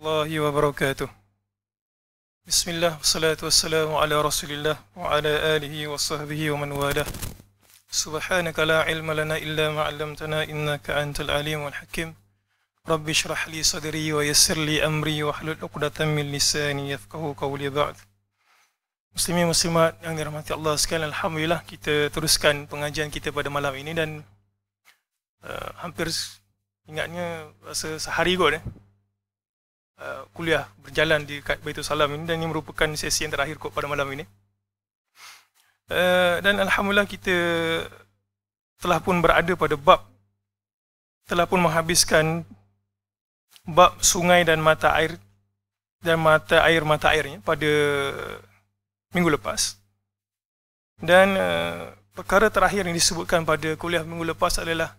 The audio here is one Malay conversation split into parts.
warahmatullahi wabarakatuh. Bismillah, wassalatu wassalamu ala rasulillah wa ala alihi wa sahbihi wa man walah. Subhanaka la ilma lana illa ma'alamtana innaka antal alim wal hakim. Rabbi shrah li sadri wa yassir li amri wa hlul uqdatan min lisani yafqahu qawli ba'd. Muslimin muslimat yang dirahmati Allah sekalian, alhamdulillah kita teruskan pengajian kita pada malam ini dan uh, hampir ingatnya rasa sehari kot eh. Uh, kuliah berjalan di Baitul Salam ini dan ini merupakan sesi yang terakhir kot pada malam ini. Uh, dan alhamdulillah kita telah pun berada pada bab telah pun menghabiskan bab sungai dan mata air dan mata air mata airnya pada minggu lepas. Dan uh, perkara terakhir yang disebutkan pada kuliah minggu lepas adalah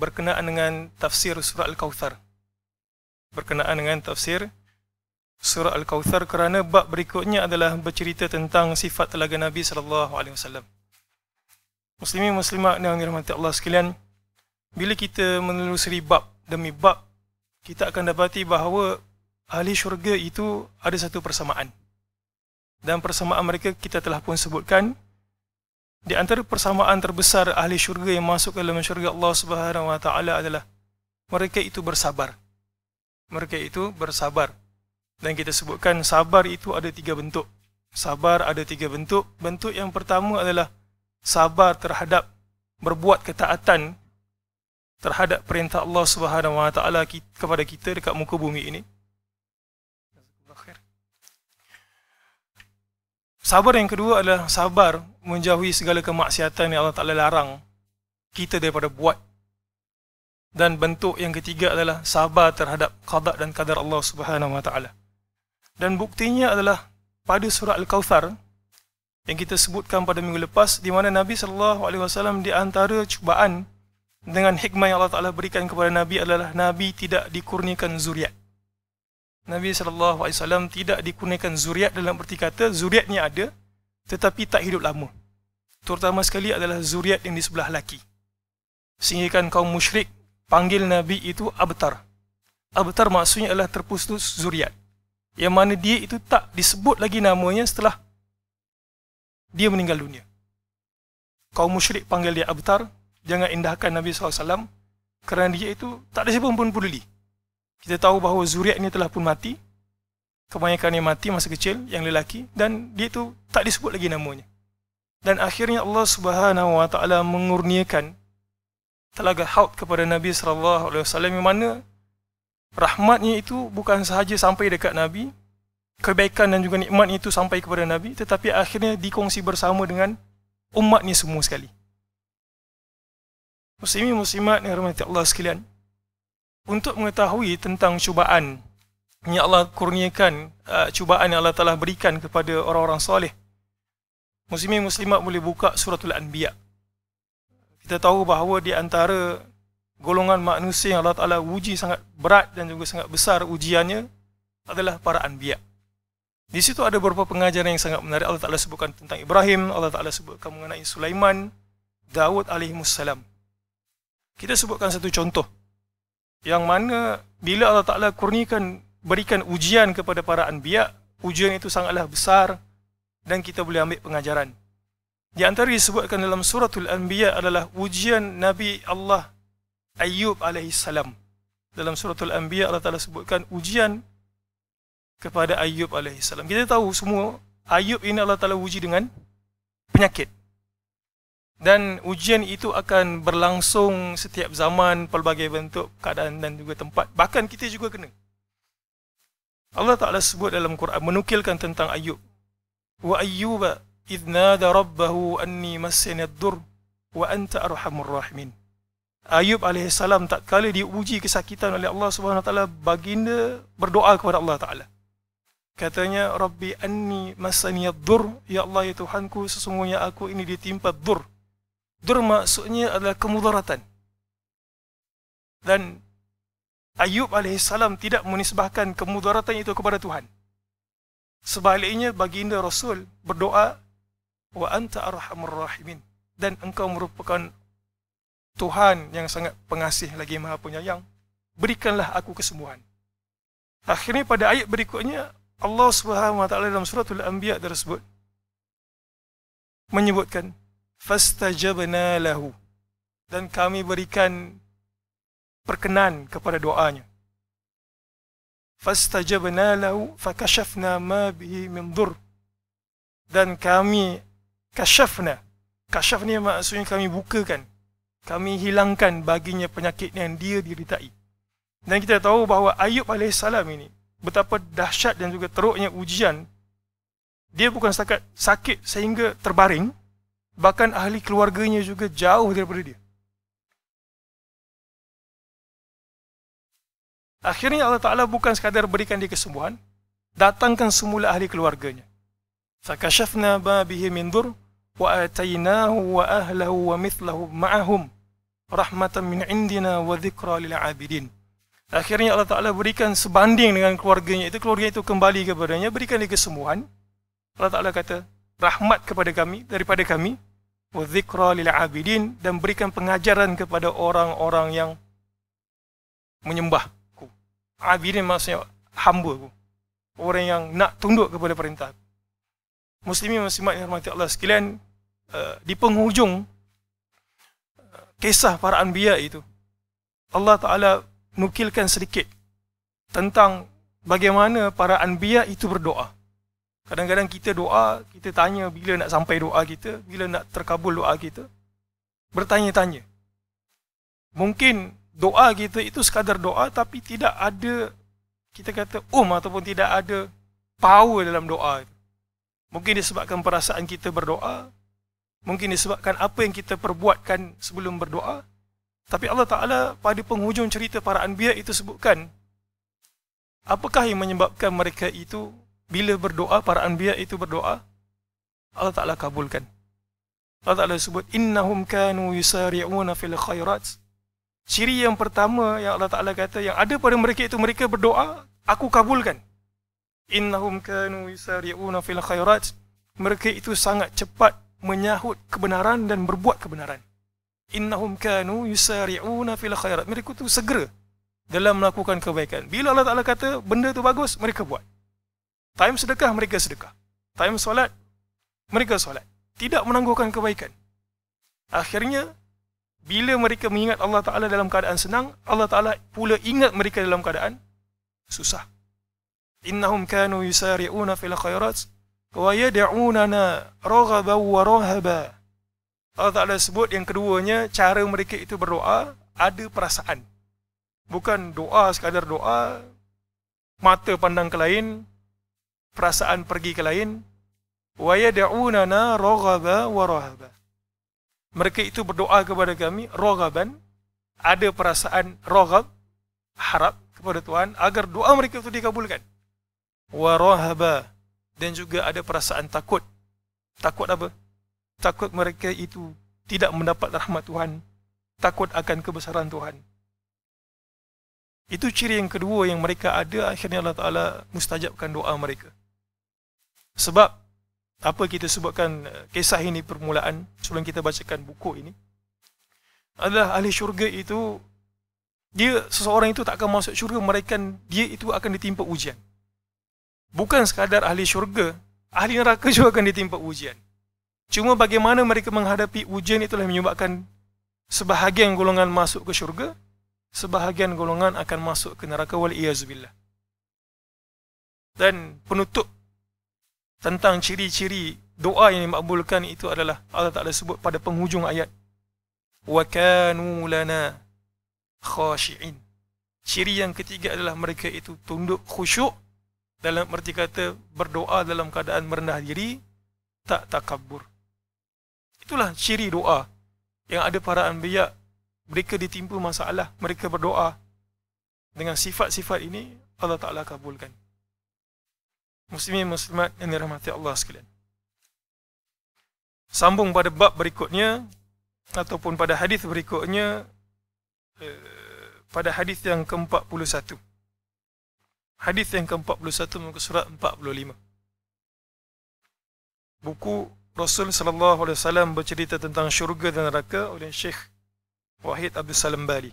berkenaan dengan tafsir surah Al-Kawthar berkenaan dengan tafsir surah Al-Kawthar kerana bab berikutnya adalah bercerita tentang sifat telaga Nabi SAW. Muslimin muslimat yang dirahmati Allah sekalian, bila kita menelusuri bab demi bab, kita akan dapati bahawa ahli syurga itu ada satu persamaan. Dan persamaan mereka kita telah pun sebutkan di antara persamaan terbesar ahli syurga yang masuk ke dalam syurga Allah Subhanahu Wa Taala adalah mereka itu bersabar mereka itu bersabar. Dan kita sebutkan sabar itu ada tiga bentuk. Sabar ada tiga bentuk. Bentuk yang pertama adalah sabar terhadap berbuat ketaatan terhadap perintah Allah Subhanahu Wa Taala kepada kita dekat muka bumi ini. Sabar yang kedua adalah sabar menjauhi segala kemaksiatan yang Allah Taala larang kita daripada buat dan bentuk yang ketiga adalah sabar terhadap qada dan qadar Allah Subhanahu wa taala. Dan buktinya adalah pada surah Al-Kautsar yang kita sebutkan pada minggu lepas di mana Nabi sallallahu alaihi wasallam di antara cubaan dengan hikmah yang Allah Taala berikan kepada Nabi adalah Nabi tidak dikurniakan zuriat. Nabi sallallahu alaihi wasallam tidak dikurniakan zuriat dalam erti kata zuriatnya ada tetapi tak hidup lama. Terutama sekali adalah zuriat yang di sebelah laki. Sehingga kaum musyrik panggil Nabi itu Abtar. Abtar maksudnya adalah terputus zuriat. Yang mana dia itu tak disebut lagi namanya setelah dia meninggal dunia. Kau musyrik panggil dia Abtar. Jangan indahkan Nabi SAW. Kerana dia itu tak ada siapa pun peduli. Kita tahu bahawa zuriat ini telah pun mati. Kebanyakan yang mati masa kecil, yang lelaki. Dan dia itu tak disebut lagi namanya. Dan akhirnya Allah Subhanahu Wa Taala mengurniakan telaga haud kepada Nabi sallallahu alaihi wasallam yang mana rahmatnya itu bukan sahaja sampai dekat Nabi kebaikan dan juga nikmat itu sampai kepada Nabi tetapi akhirnya dikongsi bersama dengan umat ni semua sekali muslimi muslimat yang rahmati Allah sekalian untuk mengetahui tentang cubaan yang Allah kurniakan uh, cubaan yang Allah telah berikan kepada orang-orang soleh muslimi muslimat boleh buka suratul anbiya' kita tahu bahawa di antara golongan manusia yang Allah Ta'ala uji sangat berat dan juga sangat besar ujiannya adalah para anbiya. Di situ ada beberapa pengajaran yang sangat menarik. Allah Ta'ala sebutkan tentang Ibrahim, Allah Ta'ala sebutkan mengenai Sulaiman, Dawud alaihissalam. Kita sebutkan satu contoh yang mana bila Allah Ta'ala kurnikan, berikan ujian kepada para anbiya, ujian itu sangatlah besar dan kita boleh ambil pengajaran. Di antara disebutkan dalam suratul Anbiya adalah ujian Nabi Allah Ayyub alaihissalam. Dalam suratul Anbiya Allah Ta'ala sebutkan ujian kepada Ayyub alaihissalam. Kita tahu semua Ayub ini Allah Ta'ala uji dengan penyakit. Dan ujian itu akan berlangsung setiap zaman, pelbagai bentuk, keadaan dan juga tempat. Bahkan kita juga kena. Allah Ta'ala sebut dalam Quran, menukilkan tentang Ayub Wa Ayyubah إذ نادى ربه أني مسني الضر وأنت أرحم الراحمين Ayub alaihi salam tak kala diuji kesakitan oleh Allah Subhanahu wa taala baginda berdoa kepada Allah taala. Katanya Rabbi anni masani dur ya Allah ya Tuhanku sesungguhnya aku ini ditimpa dzur. Dzur maksudnya adalah kemudaratan. Dan Ayub alaihi salam tidak menisbahkan kemudaratan itu kepada Tuhan. Sebaliknya baginda Rasul berdoa wa anta arhamur rahimin dan engkau merupakan Tuhan yang sangat pengasih lagi maha penyayang berikanlah aku kesembuhan akhirnya pada ayat berikutnya Allah Subhanahu wa taala dalam suratul anbiya tersebut menyebutkan fastajabna lahu dan kami berikan perkenan kepada doanya fastajabna lahu fakashafna ma bihi min dur dan kami kashafna kashaf ni maksudnya kami bukakan kami hilangkan baginya penyakit yang dia diritai dan kita tahu bahawa Ayub AS ini betapa dahsyat dan juga teruknya ujian dia bukan setakat sakit sehingga terbaring bahkan ahli keluarganya juga jauh daripada dia akhirnya Allah Ta'ala bukan sekadar berikan dia kesembuhan datangkan semula ahli keluarganya فَكَشَفْنَا بَا بِهِ مِنْ دُرْ Wa وآتيناه وأهله rahmatan min رحمة wa عندنا lil 'abidin. Akhirnya Allah Ta'ala berikan sebanding dengan keluarganya itu. Keluarga itu kembali kepadanya. Berikan dia kesembuhan. Allah Ta'ala kata, rahmat kepada kami, daripada kami. wa lil 'abidin Dan berikan pengajaran kepada orang-orang yang menyembahku. Abidin maksudnya hamba ku. Orang yang nak tunduk kepada perintah. Muslimin muslimat yang hormati Allah sekalian, Eh, di penghujung eh, kisah para anbiya itu Allah Taala nukilkan sedikit tentang bagaimana para anbiya itu berdoa. Kadang-kadang kita doa, kita tanya bila nak sampai doa kita, bila nak terkabul doa kita. Bertanya-tanya. Mungkin doa kita itu sekadar doa tapi tidak ada kita kata um ataupun tidak ada power dalam doa itu. Mungkin disebabkan perasaan kita berdoa, Mungkin disebabkan apa yang kita perbuatkan sebelum berdoa. Tapi Allah Ta'ala pada penghujung cerita para anbiya itu sebutkan apakah yang menyebabkan mereka itu bila berdoa, para anbiya itu berdoa, Allah Ta'ala kabulkan. Allah Ta'ala sebut, innahum kanu yusari'una fil khairat. Ciri yang pertama yang Allah Ta'ala kata, yang ada pada mereka itu, mereka berdoa, aku kabulkan. Innahum kanu yusari'una fil khairat. Mereka itu sangat cepat menyahut kebenaran dan berbuat kebenaran. Innahum kanu yusari'una fil khairat. Mereka tu segera dalam melakukan kebaikan. Bila Allah Ta'ala kata benda tu bagus, mereka buat. Time sedekah, mereka sedekah. Time solat, mereka solat. Tidak menangguhkan kebaikan. Akhirnya, bila mereka mengingat Allah Ta'ala dalam keadaan senang, Allah Ta'ala pula ingat mereka dalam keadaan susah. Innahum kanu yusari'una fil khairat. وَيَدْعُونَنَا رَغَبًا وَرَهَبًا Allah Ta'ala sebut yang keduanya, cara mereka itu berdoa, ada perasaan. Bukan doa sekadar doa, mata pandang ke lain, perasaan pergi ke lain. وَيَدْعُونَنَا رَغَبًا وَرَهَبًا Mereka itu berdoa kepada kami, rogaban, ada perasaan rogab, harap kepada Tuhan, agar doa mereka itu dikabulkan. وَرَهَبًا dan juga ada perasaan takut. Takut apa? Takut mereka itu tidak mendapat rahmat Tuhan. Takut akan kebesaran Tuhan. Itu ciri yang kedua yang mereka ada akhirnya Allah Ta'ala mustajabkan doa mereka. Sebab apa kita sebutkan eh, kisah ini permulaan sebelum kita bacakan buku ini adalah ahli syurga itu dia seseorang itu tak akan masuk syurga mereka dia itu akan ditimpa ujian bukan sekadar ahli syurga, ahli neraka juga akan ditimpa ujian. Cuma bagaimana mereka menghadapi ujian itulah menyebabkan sebahagian golongan masuk ke syurga, sebahagian golongan akan masuk ke neraka wal iazubillah. Dan penutup tentang ciri-ciri doa yang dimakbulkan itu adalah Allah Ta'ala sebut pada penghujung ayat wa kanu lana khashi'in. Ciri yang ketiga adalah mereka itu tunduk khusyuk dalam erti kata berdoa dalam keadaan merendah diri tak takabur itulah ciri doa yang ada para anbiya mereka ditimpa masalah mereka berdoa dengan sifat-sifat ini Allah Taala kabulkan muslimin muslimat yang dirahmati Allah sekalian sambung pada bab berikutnya ataupun pada hadis berikutnya eh, pada hadis yang ke-41 Hadis yang ke-41 muka surat 45. Buku Rasul sallallahu alaihi wasallam bercerita tentang syurga dan neraka oleh Syekh Wahid Abdul Salam Bali.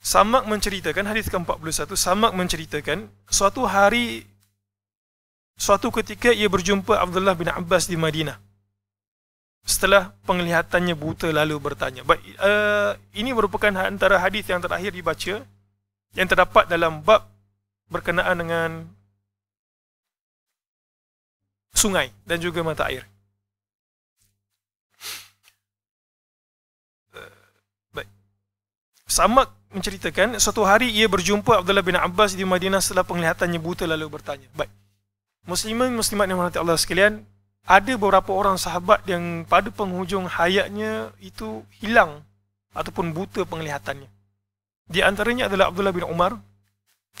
Samak menceritakan hadis ke-41 Samak menceritakan suatu hari suatu ketika ia berjumpa Abdullah bin Abbas di Madinah. Setelah penglihatannya buta lalu bertanya. But, uh, eh, ini merupakan antara hadis yang terakhir dibaca yang terdapat dalam bab berkenaan dengan sungai dan juga mata air. Eh, baik. sama menceritakan, suatu hari ia berjumpa Abdullah bin Abbas di Madinah setelah penglihatannya buta lalu bertanya. Baik. Muslimin, Muslimat yang menghati Allah sekalian, ada beberapa orang sahabat yang pada penghujung hayatnya itu hilang ataupun buta penglihatannya. Di antaranya adalah Abdullah bin Umar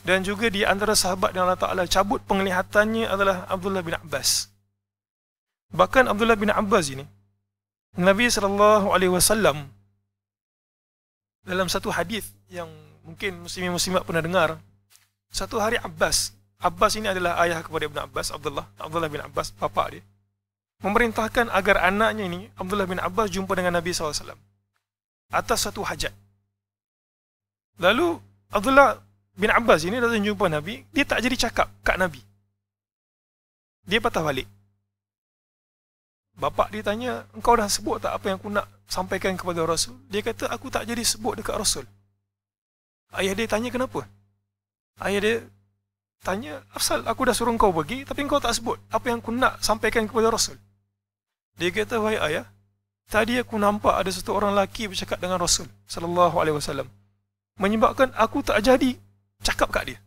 dan juga di antara sahabat yang Allah Ta'ala cabut penglihatannya adalah Abdullah bin Abbas. Bahkan Abdullah bin Abbas ini, Nabi SAW dalam satu hadis yang mungkin muslimin-muslimat pernah dengar, satu hari Abbas, Abbas ini adalah ayah kepada Ibn Abbas, Abdullah, Abdullah bin Abbas, bapa dia, memerintahkan agar anaknya ini, Abdullah bin Abbas, jumpa dengan Nabi SAW atas satu hajat. Lalu, Abdullah bin Abbas ini datang jumpa Nabi, dia tak jadi cakap kat Nabi. Dia patah balik. Bapak dia tanya, engkau dah sebut tak apa yang aku nak sampaikan kepada Rasul? Dia kata, aku tak jadi sebut dekat Rasul. Ayah dia tanya kenapa? Ayah dia tanya, Afsal, aku dah suruh kau pergi, tapi kau tak sebut apa yang aku nak sampaikan kepada Rasul. Dia kata, wahai ayah, tadi aku nampak ada satu orang lelaki bercakap dengan Rasul Alaihi Wasallam, Menyebabkan aku tak jadi Cakap kat dia.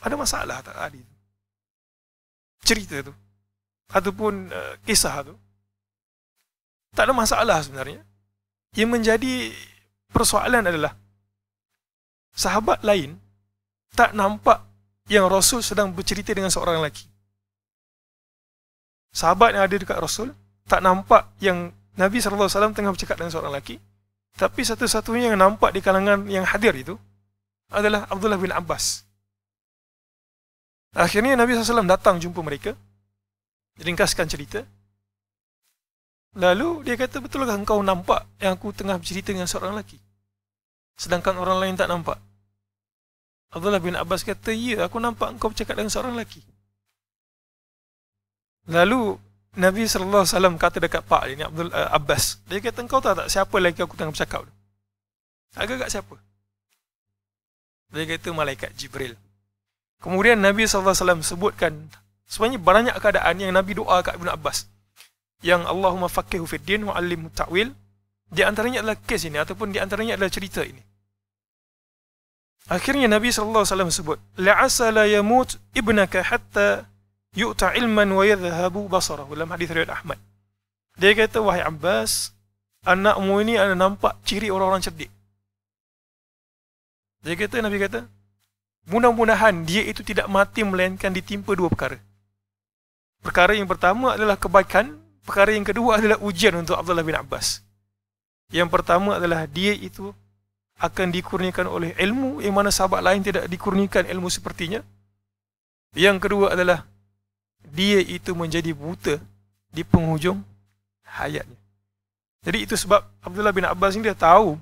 Ada masalah tak Adi Cerita tu. Ataupun uh, kisah tu. Tak ada masalah sebenarnya. Yang menjadi persoalan adalah sahabat lain tak nampak yang Rasul sedang bercerita dengan seorang lelaki. Sahabat yang ada dekat Rasul tak nampak yang Nabi SAW tengah bercakap dengan seorang lelaki tapi satu-satunya yang nampak di kalangan yang hadir itu adalah Abdullah bin Abbas. Akhirnya Nabi SAW datang jumpa mereka. Ringkaskan cerita. Lalu dia kata, betulkah engkau nampak yang aku tengah bercerita dengan seorang lelaki? Sedangkan orang lain tak nampak. Abdullah bin Abbas kata, ya aku nampak engkau bercakap dengan seorang lelaki. Lalu Nabi sallallahu alaihi wasallam kata dekat Pak ni Abdul uh, Abbas. Dia kata engkau tahu tak siapa lelaki aku tengah bercakap tu? Agak-agak siapa? Dia kata malaikat Jibril. Kemudian Nabi sallallahu alaihi wasallam sebutkan sebenarnya banyak keadaan yang Nabi doa kat Ibnu Abbas. Yang Allahumma faqihhu fid din wa 'allimhu ta'wil. Di antaranya adalah kes ini ataupun di antaranya adalah cerita ini. Akhirnya Nabi sallallahu alaihi wasallam sebut, "La'asa la yamut ibnaka hatta yu'ta ilman wa yadhhabu basara dalam hadis riwayat Ahmad. Dia kata wahai Abbas, anakmu ini ada nampak ciri orang-orang cerdik. Dia kata Nabi kata, mudah-mudahan dia itu tidak mati melainkan ditimpa dua perkara. Perkara yang pertama adalah kebaikan, perkara yang kedua adalah ujian untuk Abdullah bin Abbas. Yang pertama adalah dia itu akan dikurniakan oleh ilmu yang mana sahabat lain tidak dikurniakan ilmu sepertinya. Yang kedua adalah dia itu menjadi buta di penghujung hayatnya. Jadi itu sebab Abdullah bin Abbas ni dia tahu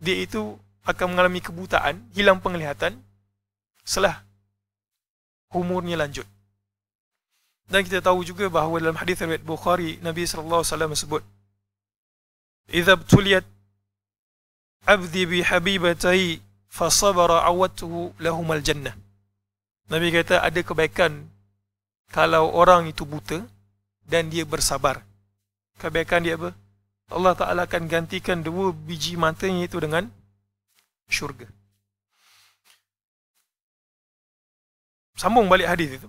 dia itu akan mengalami kebutaan, hilang penglihatan setelah umurnya lanjut. Dan kita tahu juga bahawa dalam hadis riwayat Bukhari Nabi sallallahu alaihi wasallam sebut "Idza tuliyat abdi bi habibatai fa sabara awatuhu lahumal jannah." Nabi kata ada kebaikan kalau orang itu buta dan dia bersabar. Kebaikan dia apa? Allah Ta'ala akan gantikan dua biji matanya itu dengan syurga. Sambung balik hadis itu.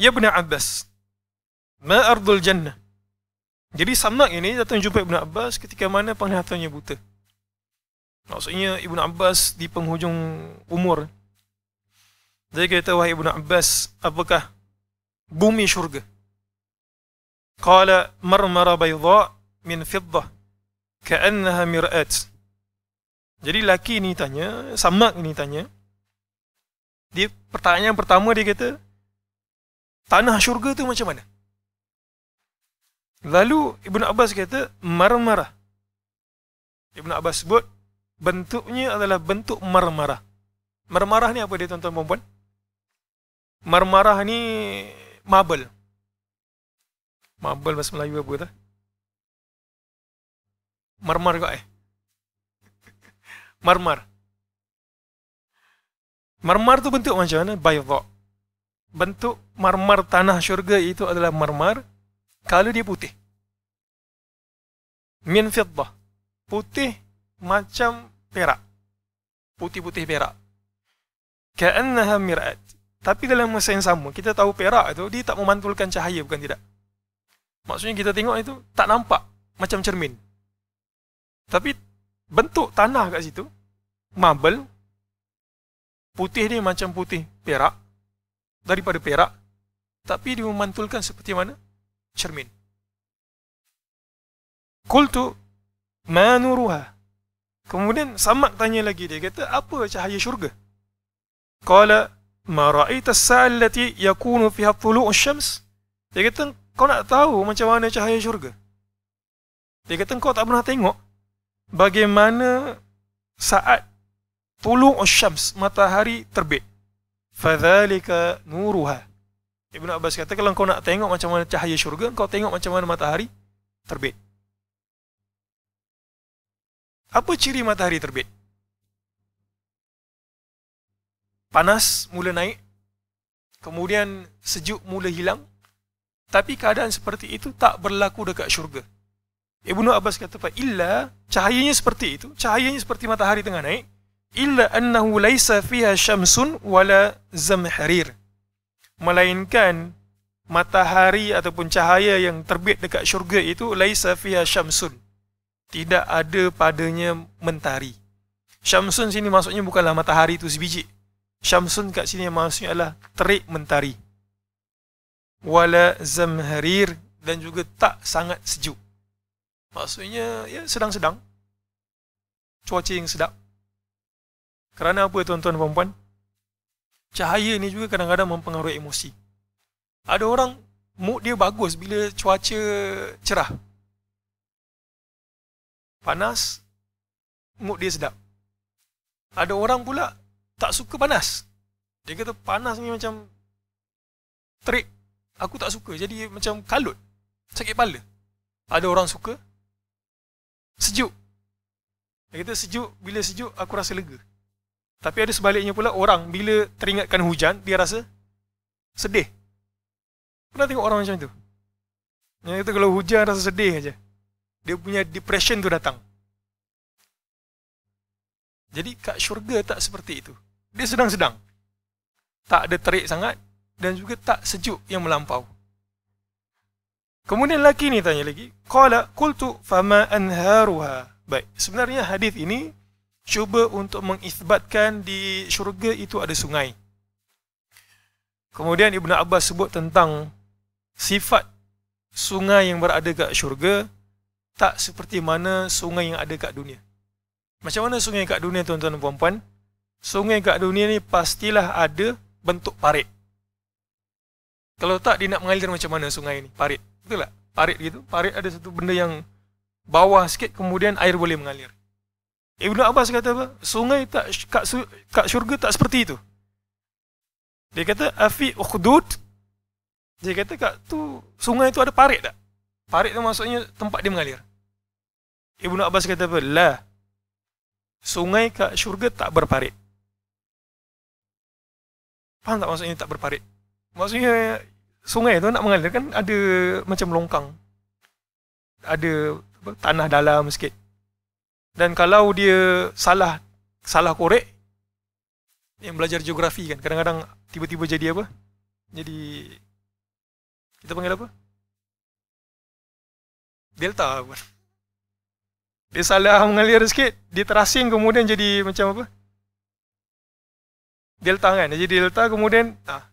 Ya Ibn Abbas, ma ardul jannah. Jadi sama ini datang jumpa Ibn Abbas ketika mana penglihatannya buta. Maksudnya Ibn Abbas di penghujung umur, jadi kita tahu Ibn Abbas apakah bumi syurga. Qala marmara bayda min fiddah ka'annaha mir'at. Jadi laki ni tanya, sama ni tanya. Dia pertanyaan pertama dia kata tanah syurga tu macam mana? Lalu Ibn Abbas kata marmara. Ibn Abbas sebut bentuknya adalah bentuk marmara. Marmara ni apa dia tuan-tuan puan-puan? marmarah ni marble. Marble bahasa Melayu apa tu? Marmar kot eh. Marmar. Marmar tu bentuk macam mana? Bayadha. Bentuk marmar tanah syurga itu adalah marmar kalau dia putih. Min fiddah. Putih macam perak. Putih-putih perak. Ka'annaha mir'at. Tapi dalam masa yang sama, kita tahu perak itu, dia tak memantulkan cahaya, bukan tidak. Maksudnya kita tengok itu, tak nampak macam cermin. Tapi bentuk tanah kat situ, marble, putih ni macam putih perak, daripada perak, tapi dia memantulkan seperti mana? Cermin. Kultu manuruha. Kemudian Samak tanya lagi dia, kata, apa cahaya syurga? Kala, ma ra'aita as-sa'allati yakunu fiha thulu'ush syams dia kata kau nak tahu macam mana cahaya syurga dia kata kau tak pernah tengok bagaimana saat thulu'ush syams matahari terbit fadzalika nuruha Ibn Abbas kata kalau kau nak tengok macam mana cahaya syurga kau tengok macam mana matahari terbit apa ciri matahari terbit panas mula naik kemudian sejuk mula hilang tapi keadaan seperti itu tak berlaku dekat syurga Ibnu Abbas kata fa illa cahayanya seperti itu cahayanya seperti matahari tengah naik illa annahu laisa fiha syamsun wala zamharir melainkan matahari ataupun cahaya yang terbit dekat syurga itu laisa fiha syamsun tidak ada padanya mentari syamsun sini maksudnya bukanlah matahari itu sebiji Syamsun kat sini yang maksudnya adalah terik mentari. Wala zamharir dan juga tak sangat sejuk. Maksudnya ya sedang-sedang. Cuaca yang sedap. Kerana apa tuan-tuan dan puan Cahaya ni juga kadang-kadang mempengaruhi emosi. Ada orang mood dia bagus bila cuaca cerah. Panas mood dia sedap. Ada orang pula tak suka panas. Dia kata panas ni macam terik. Aku tak suka. Jadi macam kalut. Sakit kepala. Ada orang suka. Sejuk. Dia kata sejuk. Bila sejuk, aku rasa lega. Tapi ada sebaliknya pula orang bila teringatkan hujan, dia rasa sedih. Pernah tengok orang macam tu? Dia kata kalau hujan rasa sedih aja. Dia punya depression tu datang. Jadi kat syurga tak seperti itu dia sedang-sedang. Tak ada terik sangat dan juga tak sejuk yang melampau. Kemudian lelaki ni tanya lagi, Qala kultu fama anharuha. Baik, sebenarnya hadis ini cuba untuk mengisbatkan di syurga itu ada sungai. Kemudian Ibn Abbas sebut tentang sifat sungai yang berada di syurga tak seperti mana sungai yang ada di dunia. Macam mana sungai di dunia tuan-tuan dan puan-puan? sungai kat dunia ni pastilah ada bentuk parit. Kalau tak, dia nak mengalir macam mana sungai ni? Parit. Betul tak? Parit gitu. Parit ada satu benda yang bawah sikit, kemudian air boleh mengalir. Ibn Abbas kata apa? Sungai tak kat, kat syurga tak seperti itu. Dia kata, Afi Ukhdud. Dia kata kat tu, sungai tu ada parit tak? Parit tu maksudnya tempat dia mengalir. Ibn Abbas kata apa? Lah. Sungai kat syurga tak berparit. Faham tak maksudnya tak berparit? Maksudnya sungai tu nak mengalir kan ada macam longkang. Ada apa, tanah dalam sikit. Dan kalau dia salah salah korek yang belajar geografi kan kadang-kadang tiba-tiba jadi apa? Jadi kita panggil apa? Delta apa? Dia salah mengalir sikit, dia terasing kemudian jadi macam apa? delta kan dia jadi delta kemudian ah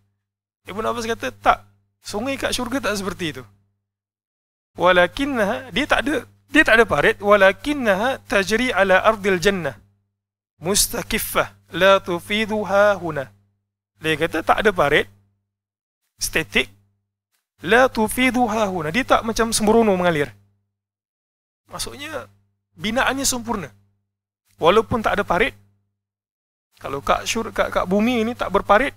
Ibn Abbas kata tak sungai kat syurga tak seperti itu walakinnaha dia tak ada dia tak ada parit walakinnaha tajri ala ardil jannah mustakiffah la tufiduha huna dia kata tak ada parit statik la tufiduha huna dia tak macam sembrono mengalir maksudnya binaannya sempurna walaupun tak ada parit kalau kat, syur, kat, kat bumi ini tak berparit,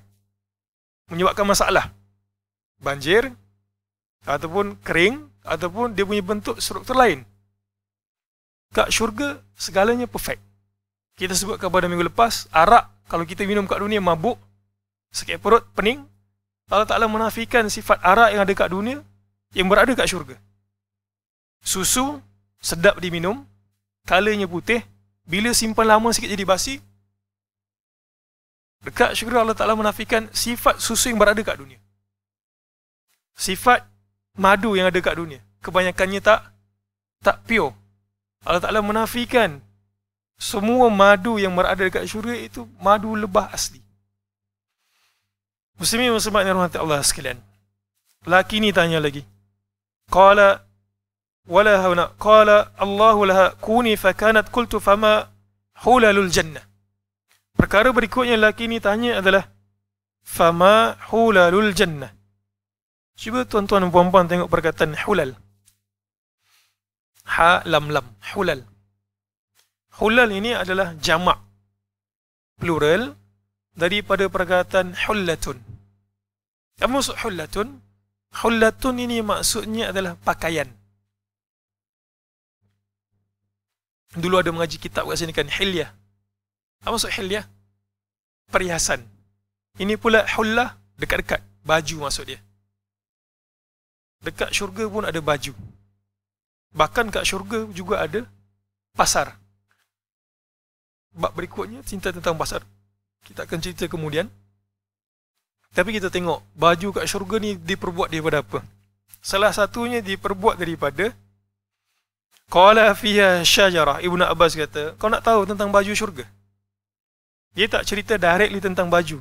menyebabkan masalah. Banjir, ataupun kering, ataupun dia punya bentuk struktur lain. Kat syurga, segalanya perfect. Kita sebut kepada minggu lepas, arak, kalau kita minum kat dunia, mabuk, sakit perut, pening, Allah Ta'ala menafikan sifat arak yang ada kat dunia, yang berada kat syurga. Susu, sedap diminum, kalanya putih, bila simpan lama sikit jadi basi, Dekat syukur Allah Ta'ala menafikan sifat susu yang berada kat dunia. Sifat madu yang ada kat dunia. Kebanyakannya tak tak pure. Allah Ta'ala menafikan semua madu yang berada dekat syurga itu madu lebah asli. Muslimin muslimat ni rahmat Allah sekalian. Laki ni tanya lagi. Qala wala hauna qala Allahu laha kuni fakanat qultu fama hulalul jannah. Perkara berikutnya lelaki ini tanya adalah Fama hulalul jannah Cuba tuan-tuan dan puan-puan tengok perkataan hulal Ha lam lam Hulal Hulal ini adalah jamak Plural Daripada perkataan hulatun Apa maksud hulatun? Hulatun ini maksudnya adalah pakaian Dulu ada mengaji kitab kat sini kan Hilyah apa maksud hilyah? Perhiasan. Ini pula hullah dekat-dekat. Baju maksud dia. Dekat syurga pun ada baju. Bahkan kat syurga juga ada pasar. Bab berikutnya cinta tentang pasar. Kita akan cerita kemudian. Tapi kita tengok baju kat syurga ni diperbuat daripada apa? Salah satunya diperbuat daripada Qala fiha syajarah. Ibnu Abbas kata, kau nak tahu tentang baju syurga? Dia tak cerita directly tentang baju.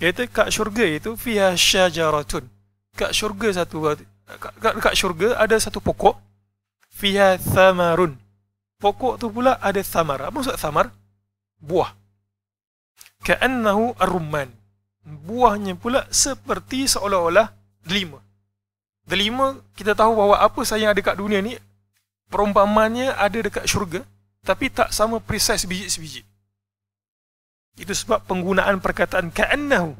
Dia kata kat syurga itu fiha syajaratun. Kat syurga satu kat, kat syurga ada satu pokok fiha thamarun. Pokok tu pula ada thamar. Apa maksud thamar? Buah. Ka'annahu ar-rumman. Buahnya pula seperti seolah-olah delima. Delima kita tahu bahawa apa sahaja yang ada kat dunia ni perumpamannya ada dekat syurga tapi tak sama precise biji sebiji. -biji. Itu sebab penggunaan perkataan ka'annahu.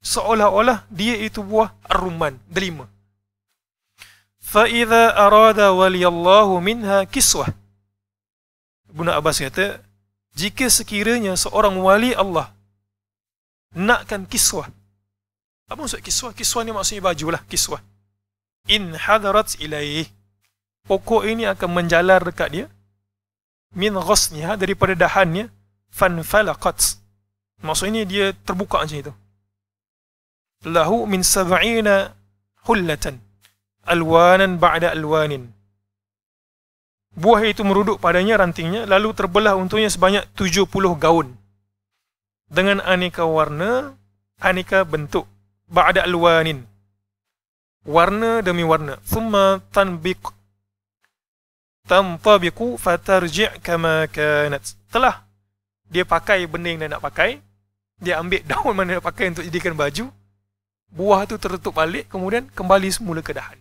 Seolah-olah dia itu buah ar-rumman. Delima. Fa'idha arada waliyallahu minha kiswah. Bunda Abbas kata, jika sekiranya seorang wali Allah nakkan kiswah. Apa maksud kiswah? Kiswah ni maksudnya bajulah kiswah. In hadarat ilaih. Pokok ini akan menjalar dekat dia. Min ghosniha, daripada dahannya. Fanfalaqat. Fanfalaqat Maksudnya dia terbuka macam itu. Lahu min sab'ina hullatan alwanan ba'da alwanin. Buah itu meruduk padanya rantingnya lalu terbelah untungnya sebanyak 70 gaun dengan aneka warna, aneka bentuk, ba'da alwanin. Warna demi warna. Thumma tanbiq tanbiqu fatarji' kama kanat. Telah dia pakai benda yang dia nak pakai, dia ambil daun mana nak pakai untuk jadikan baju buah tu tertutup balik kemudian kembali semula ke dahan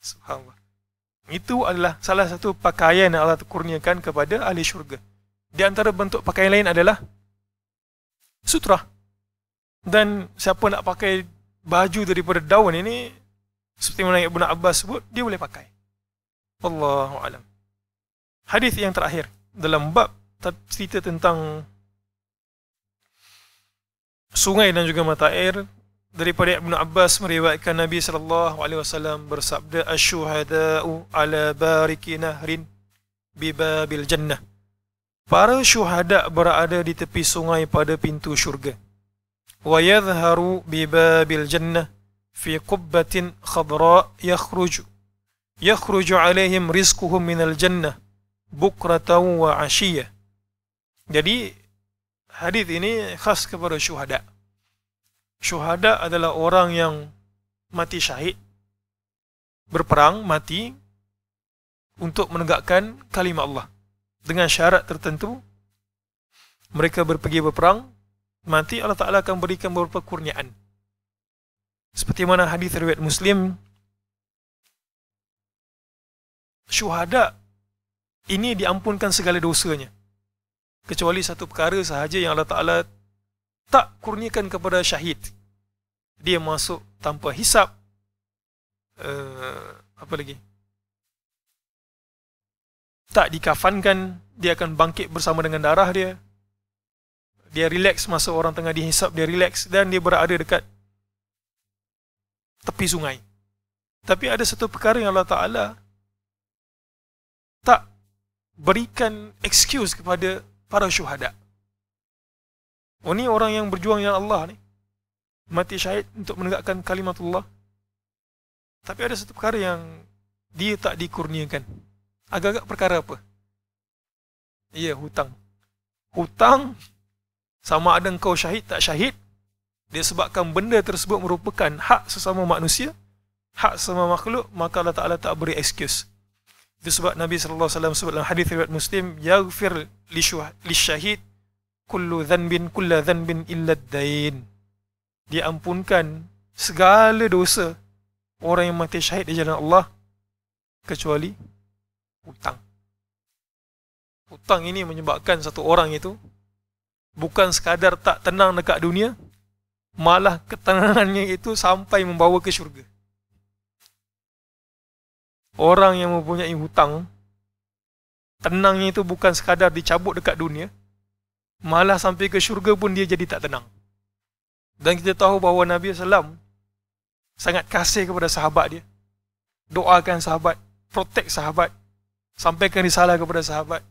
subhanallah itu adalah salah satu pakaian yang Allah kurniakan kepada ahli syurga di antara bentuk pakaian lain adalah sutra dan siapa nak pakai baju daripada daun ini seperti mana Ibn Abbas sebut dia boleh pakai Allahu alam hadis yang terakhir dalam bab cerita tentang sungai dan juga mata air daripada Ibn Abbas meriwayatkan Nabi sallallahu alaihi wasallam bersabda asyuhada'u ala bariki nahrin bi babil jannah para syuhada berada di tepi sungai pada pintu syurga wa yadhharu bi babil jannah fi qubbatin khadra yakhruju yakhruju alaihim rizquhum min al jannah bukratan wa 'ashiyah jadi hadis ini khas kepada syuhada. Syuhada adalah orang yang mati syahid berperang mati untuk menegakkan kalimah Allah dengan syarat tertentu mereka berpergi berperang mati Allah Taala akan berikan beberapa kurniaan seperti mana hadis riwayat Muslim syuhada ini diampunkan segala dosanya kecuali satu perkara sahaja yang Allah Ta'ala tak kurniakan kepada syahid dia masuk tanpa hisap uh, apa lagi tak dikafankan dia akan bangkit bersama dengan darah dia dia relax masa orang tengah dihisap dia relax dan dia berada dekat tepi sungai tapi ada satu perkara yang Allah Ta'ala tak berikan excuse kepada para syuhada. Oh ni orang yang berjuang dengan Allah ni. Mati syahid untuk menegakkan kalimat Allah. Tapi ada satu perkara yang dia tak dikurniakan. Agak-agak perkara apa? Ya, hutang. Hutang sama ada engkau syahid tak syahid, dia sebabkan benda tersebut merupakan hak sesama manusia, hak sesama makhluk, maka Allah Ta'ala tak beri excuse. Itu sebab Nabi SAW sebut dalam hadith riwayat Muslim, "Yaghfir li syahid kullu dhanbin kullu dhanbin illa dain Diampunkan segala dosa orang yang mati syahid di jalan Allah kecuali hutang. Hutang ini menyebabkan satu orang itu bukan sekadar tak tenang dekat dunia, malah ketenangannya itu sampai membawa ke syurga orang yang mempunyai hutang tenangnya itu bukan sekadar dicabut dekat dunia malah sampai ke syurga pun dia jadi tak tenang dan kita tahu bahawa Nabi SAW sangat kasih kepada sahabat dia doakan sahabat protect sahabat sampaikan risalah kepada sahabat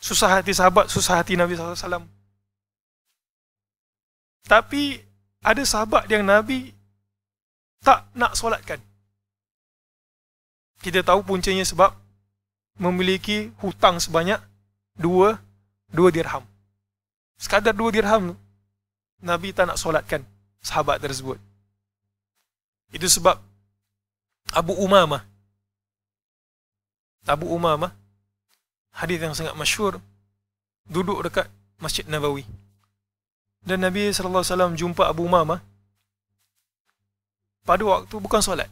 susah hati sahabat susah hati Nabi SAW tapi ada sahabat yang Nabi tak nak solatkan kita tahu puncanya sebab memiliki hutang sebanyak dua dua dirham. Sekadar dua dirham, Nabi tak nak solatkan sahabat tersebut. Itu sebab Abu Umamah. Abu Umamah, hadis yang sangat masyur, duduk dekat Masjid Nabawi. Dan Nabi SAW jumpa Abu Umamah pada waktu bukan solat.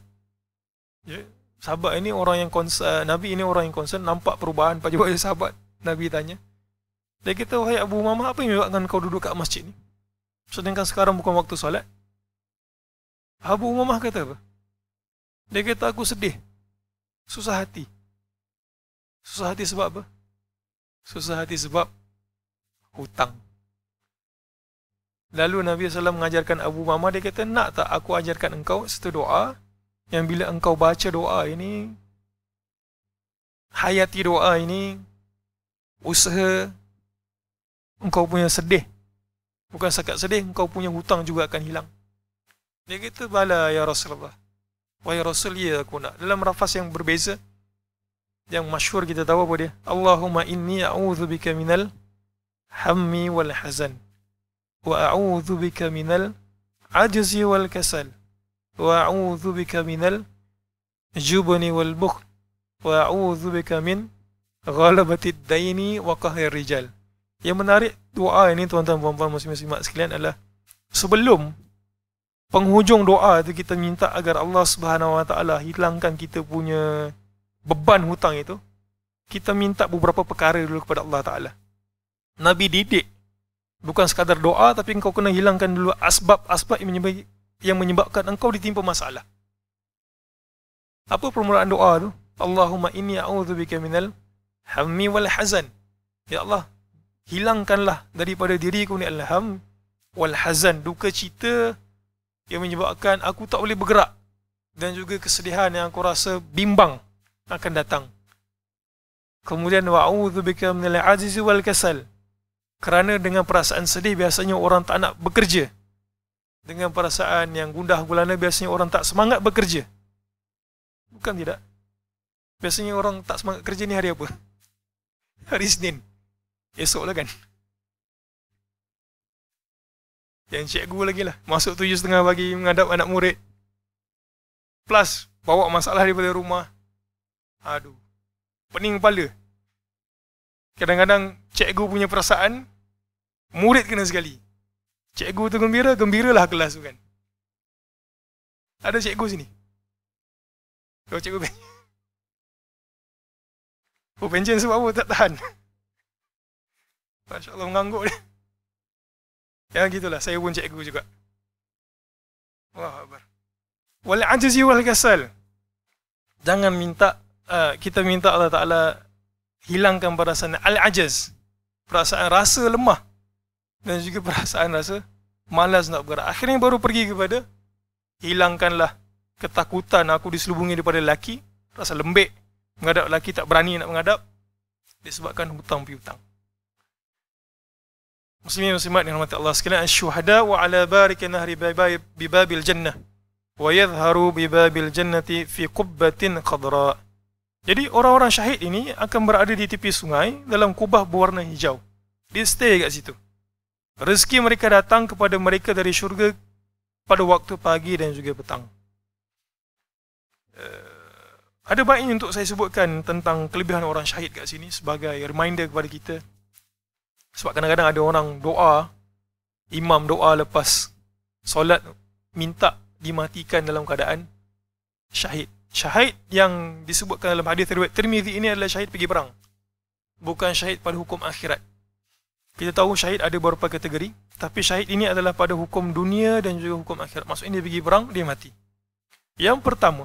Ya, sahabat ini orang yang concern, eh, Nabi ini orang yang concern, nampak perubahan pada wajah sahabat. Nabi tanya. Dia kata, wahai Abu Mama, apa yang menyebabkan kau duduk kat masjid ni? Sedangkan sekarang bukan waktu solat. Abu Mama kata apa? Dia kata, aku sedih. Susah hati. Susah hati sebab apa? Susah hati sebab hutang. Lalu Nabi SAW mengajarkan Abu Mama, dia kata, nak tak aku ajarkan engkau satu doa yang bila engkau baca doa ini hayati doa ini usaha engkau punya sedih bukan sakat sedih engkau punya hutang juga akan hilang dia kata bala ya Rasulullah Wahai Rasul ya aku nak dalam rafas yang berbeza yang masyhur kita tahu apa dia Allahumma inni a'udhu bika minal hammi wal hazan wa a'udhu bika minal ajzi wal kasal min وأعوذ بك من الجبن والبخل min بك من غلبة wa وقهر الرجال Yang menarik doa ini tuan-tuan puan-puan muslim-muslimat sekalian adalah sebelum penghujung doa itu kita minta agar Allah Subhanahu Wa Taala hilangkan kita punya beban hutang itu kita minta beberapa perkara dulu kepada Allah Taala. Nabi didik bukan sekadar doa tapi engkau kena hilangkan dulu asbab-asbab yang menyebabkan yang menyebabkan engkau ditimpa masalah. Apa permulaan doa tu? Allahumma inni a'udhu bika minal hammi wal hazan. Ya Allah, hilangkanlah daripada diriku ni alham wal hazan. Duka cita yang menyebabkan aku tak boleh bergerak. Dan juga kesedihan yang aku rasa bimbang akan datang. Kemudian wa'udhu bika minal azizi wal kasal. Kerana dengan perasaan sedih biasanya orang tak nak bekerja dengan perasaan yang gundah gulana biasanya orang tak semangat bekerja. Bukan tidak. Biasanya orang tak semangat kerja ni hari apa? Hari Isnin. Esok lah kan. Yang cikgu lagi lah. Masuk tujuh setengah pagi menghadap anak murid. Plus, bawa masalah daripada rumah. Aduh. Pening kepala. Kadang-kadang cikgu punya perasaan, murid kena sekali. Cikgu tu gembira, gembiralah kelas tu kan. Ada cikgu sini. Kau oh, cikgu pen. Oh, pencen sebab apa tak tahan. Masya Allah, mengangguk dia. Ya, gitulah. Saya pun cikgu juga. Allah Akbar. Walai ajizi wal kasal. Jangan minta, eh, kita minta Allah Ta'ala hilangkan perasaan al-ajaz. Perasaan rasa lemah dan juga perasaan rasa malas nak bergerak. Akhirnya baru pergi kepada hilangkanlah ketakutan aku diselubungi daripada lelaki, rasa lembek menghadap lelaki tak berani nak menghadap disebabkan hutang piutang. Muslimin muslimat yang rahmati Allah sekalian, asyuhada wa ala barikin nahri bi babil jannah wa yadhharu bi babil jannati fi qubbatin qadra. Jadi orang-orang syahid ini akan berada di tepi sungai dalam kubah berwarna hijau. Dia stay kat situ. Rezeki mereka datang kepada mereka dari syurga pada waktu pagi dan juga petang. Eh, ada baiknya untuk saya sebutkan tentang kelebihan orang syahid kat sini sebagai reminder kepada kita. Sebab kadang-kadang ada orang doa, imam doa lepas solat minta dimatikan dalam keadaan syahid. Syahid yang disebutkan dalam hadis riwayat Tirmizi ini adalah syahid pergi perang. Bukan syahid pada hukum akhirat. Kita tahu syahid ada beberapa kategori, tapi syahid ini adalah pada hukum dunia dan juga hukum akhirat. Maksudnya dia pergi perang, dia mati. Yang pertama,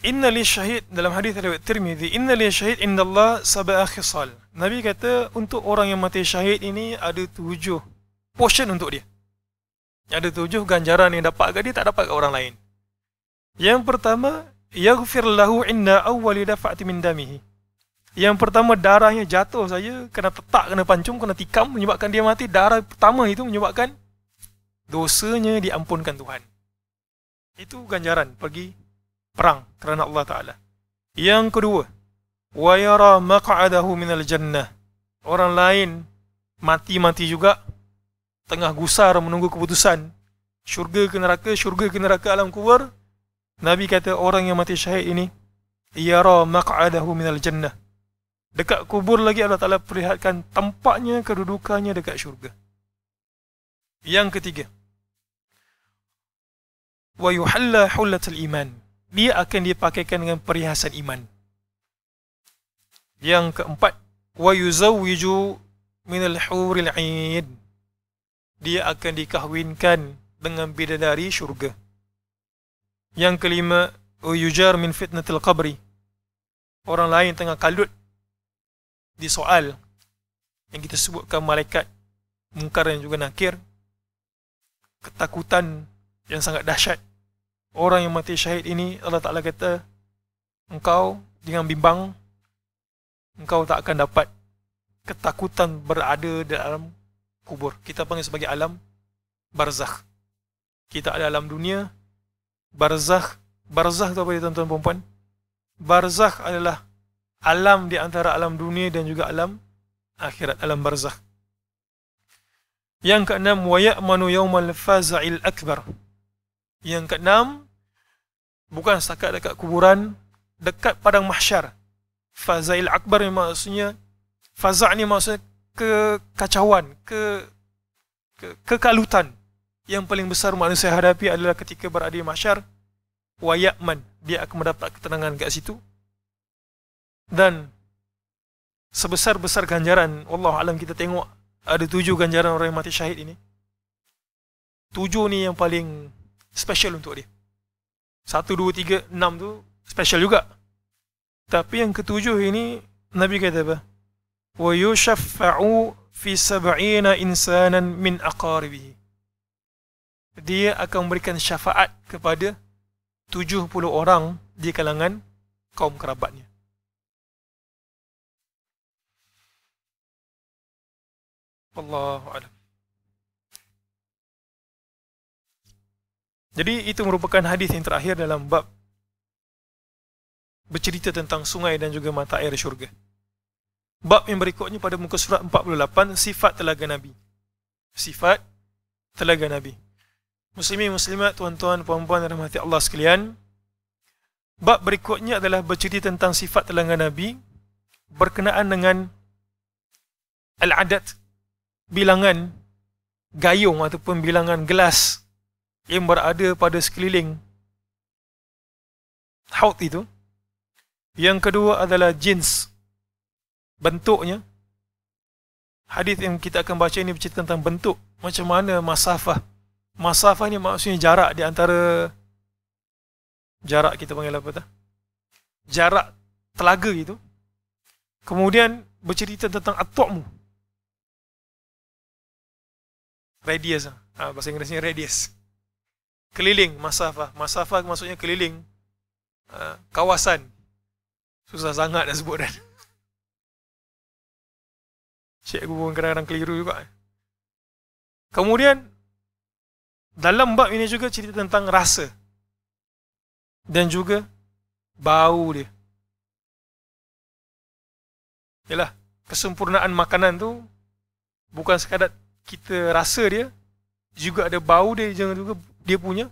Inna li syahid dalam hadis riwayat Tirmizi, inna li syahid indallah sab'a khisal. Nabi kata untuk orang yang mati syahid ini ada tujuh portion untuk dia. Ada tujuh ganjaran yang dapat kat dia tak dapat kat orang lain. Yang pertama, yaghfir lahu inna awwali dafa'ti min damihi. Yang pertama darahnya jatuh saya kena tetak kena pancung kena tikam menyebabkan dia mati darah pertama itu menyebabkan dosanya diampunkan Tuhan. Itu ganjaran pergi perang kerana Allah Taala. Yang kedua, wa yara maq'adahu minal jannah. Orang lain mati-mati juga tengah gusar menunggu keputusan syurga ke neraka, syurga ke neraka alam kubur. Nabi kata orang yang mati syahid ini yara maq'adahu minal jannah. Dekat kubur lagi Allah Ta'ala perlihatkan tempatnya, kedudukannya dekat syurga. Yang ketiga. وَيُحَلَّ حُلَّةَ iman. Dia akan dipakaikan dengan perhiasan iman. Yang keempat. وَيُزَوِّجُ مِنَ الْحُورِ الْعِينَ dia akan dikahwinkan dengan bidadari syurga. Yang kelima, yujar min fitnatil qabri. Orang lain tengah kalut di soal yang kita sebutkan malaikat mungkar dan juga nakir ketakutan yang sangat dahsyat orang yang mati syahid ini Allah Ta'ala kata engkau dengan bimbang engkau tak akan dapat ketakutan berada dalam kubur kita panggil sebagai alam barzakh kita ada alam dunia barzakh barzakh tu apa ya tuan-tuan puan-puan barzakh adalah alam di antara alam dunia dan juga alam akhirat alam barzah yang keenam wa ya'manu yawmal faza'il akbar yang keenam bukan setakat dekat kuburan dekat padang mahsyar faza'il akbar ni maksudnya faza' ni maksudnya kekacauan ke, ke kekalutan yang paling besar manusia hadapi adalah ketika berada di mahsyar wa ya'man dia akan mendapat ketenangan dekat situ dan sebesar-besar ganjaran Allah alam kita tengok ada tujuh ganjaran orang yang mati syahid ini tujuh ni yang paling special untuk dia satu, dua, tiga, enam tu special juga tapi yang ketujuh ini Nabi kata apa? وَيُشَفَّعُوا فِي سَبْعِينَ إِنسَانًا مِنْ أَقَارِبِهِ dia akan memberikan syafaat kepada 70 orang di kalangan kaum kerabatnya. Allah Alam. Jadi itu merupakan hadis yang terakhir dalam bab bercerita tentang sungai dan juga mata air syurga. Bab yang berikutnya pada muka surat 48, sifat telaga Nabi. Sifat telaga Nabi. Muslimin, muslimat, tuan-tuan, puan-puan dan rahmati Allah sekalian. Bab berikutnya adalah bercerita tentang sifat telaga Nabi berkenaan dengan al-adat bilangan gayung ataupun bilangan gelas yang berada pada sekeliling haut itu. Yang kedua adalah jins. Bentuknya. Hadis yang kita akan baca ini bercerita tentang bentuk. Macam mana masafah. Masafah ni maksudnya jarak di antara jarak kita panggil apa tak? Jarak telaga itu. Kemudian bercerita tentang atokmu. At radius ha, bahasa Inggerisnya radius keliling masafah masafah maksudnya keliling ha, kawasan susah sangat nak sebut kan cikgu pun kadang-kadang keliru juga kemudian dalam bab ini juga cerita tentang rasa dan juga bau dia Yalah, kesempurnaan makanan tu bukan sekadar kita rasa dia juga ada bau dia jangan juga dia punya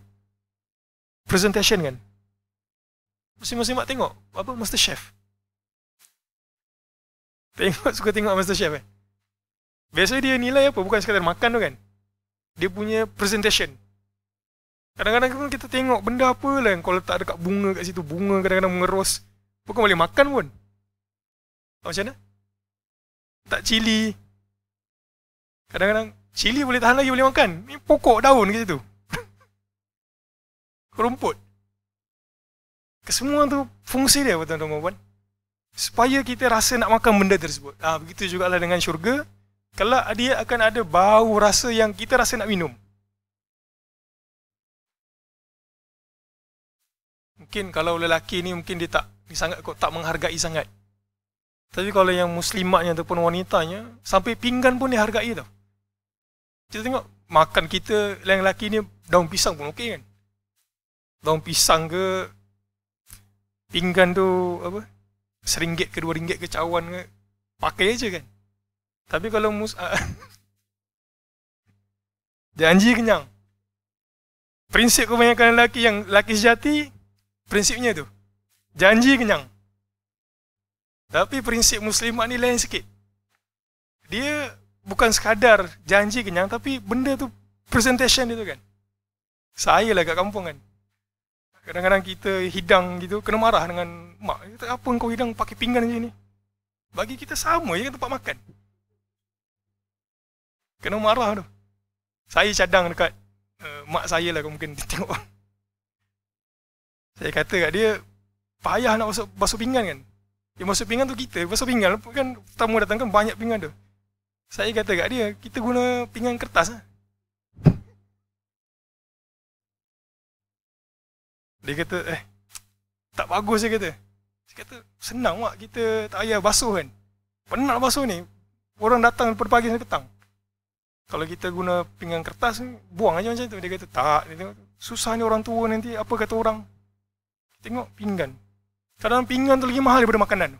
presentation kan mesti-mesti mak tengok apa master chef tengok suka tengok master chef eh biasa dia nilai apa bukan sekadar makan tu kan dia punya presentation kadang-kadang pun kan kita tengok benda apa lah yang kalau tak ada dekat bunga kat situ bunga kadang-kadang mengeros bukan boleh makan pun macam mana tak cili Kadang-kadang cili boleh tahan lagi boleh makan. Ni pokok daun ke situ. Kerumput. Kesemua tu fungsi dia tuan-tuan dan puan Supaya kita rasa nak makan benda tersebut. Ah ha, begitu jugalah dengan syurga. Kalau dia akan ada bau rasa yang kita rasa nak minum. Mungkin kalau lelaki ni mungkin dia tak dia sangat kok tak menghargai sangat. Tapi kalau yang muslimatnya ataupun wanitanya, sampai pinggan pun dihargai tau. Kita tengok makan kita yang lelaki ni daun pisang pun okey kan. Daun pisang ke pinggan tu apa? Seringgit ke dua ringgit ke cawan ke pakai aja kan. Tapi kalau mus janji kenyang. Prinsip kebanyakan lelaki yang lelaki sejati prinsipnya tu janji kenyang. Tapi prinsip muslimat ni lain sikit. Dia bukan sekadar janji kenyang tapi benda tu presentation dia tu kan. Saya lah kat kampung kan. Kadang-kadang kita hidang gitu kena marah dengan mak. Apa kau hidang pakai pinggan je ni? Bagi kita sama je kan tempat makan. Kena marah tu. Saya cadang dekat uh, mak saya lah mungkin dia tengok. Saya kata kat dia, payah nak basuh, basuh pinggan kan? Yang basuh pinggan tu kita. Basuh pinggan kan pertama datang kan banyak pinggan tu. Saya kata kat dia, kita guna pinggan kertas lah. Dia kata, eh, tak bagus dia kata. Saya kata, senang mak, kita tak payah basuh kan. Penat basuh ni. Orang datang daripada pagi sampai petang. Kalau kita guna pinggan kertas ni, buang aja macam tu. Dia kata, tak. Dia tengok, susah ni orang tua nanti, apa kata orang. Tengok pinggan. Kadang-kadang pinggan tu lagi mahal daripada makanan.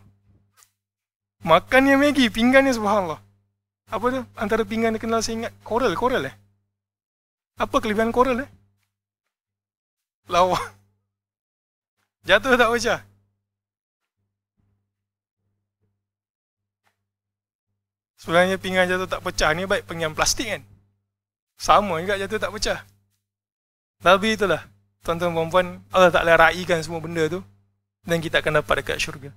Makannya Maggi, pinggannya subhanallah apa tu antara pinggan dia kenal saya ingat coral coral eh apa kelebihan coral eh lawa jatuh tak Ocha sebenarnya pinggan jatuh tak pecah ni baik pinggan plastik kan sama juga jatuh tak pecah tapi itulah tuan-tuan perempuan Allah tak boleh raikan semua benda tu dan kita akan dapat dekat syurga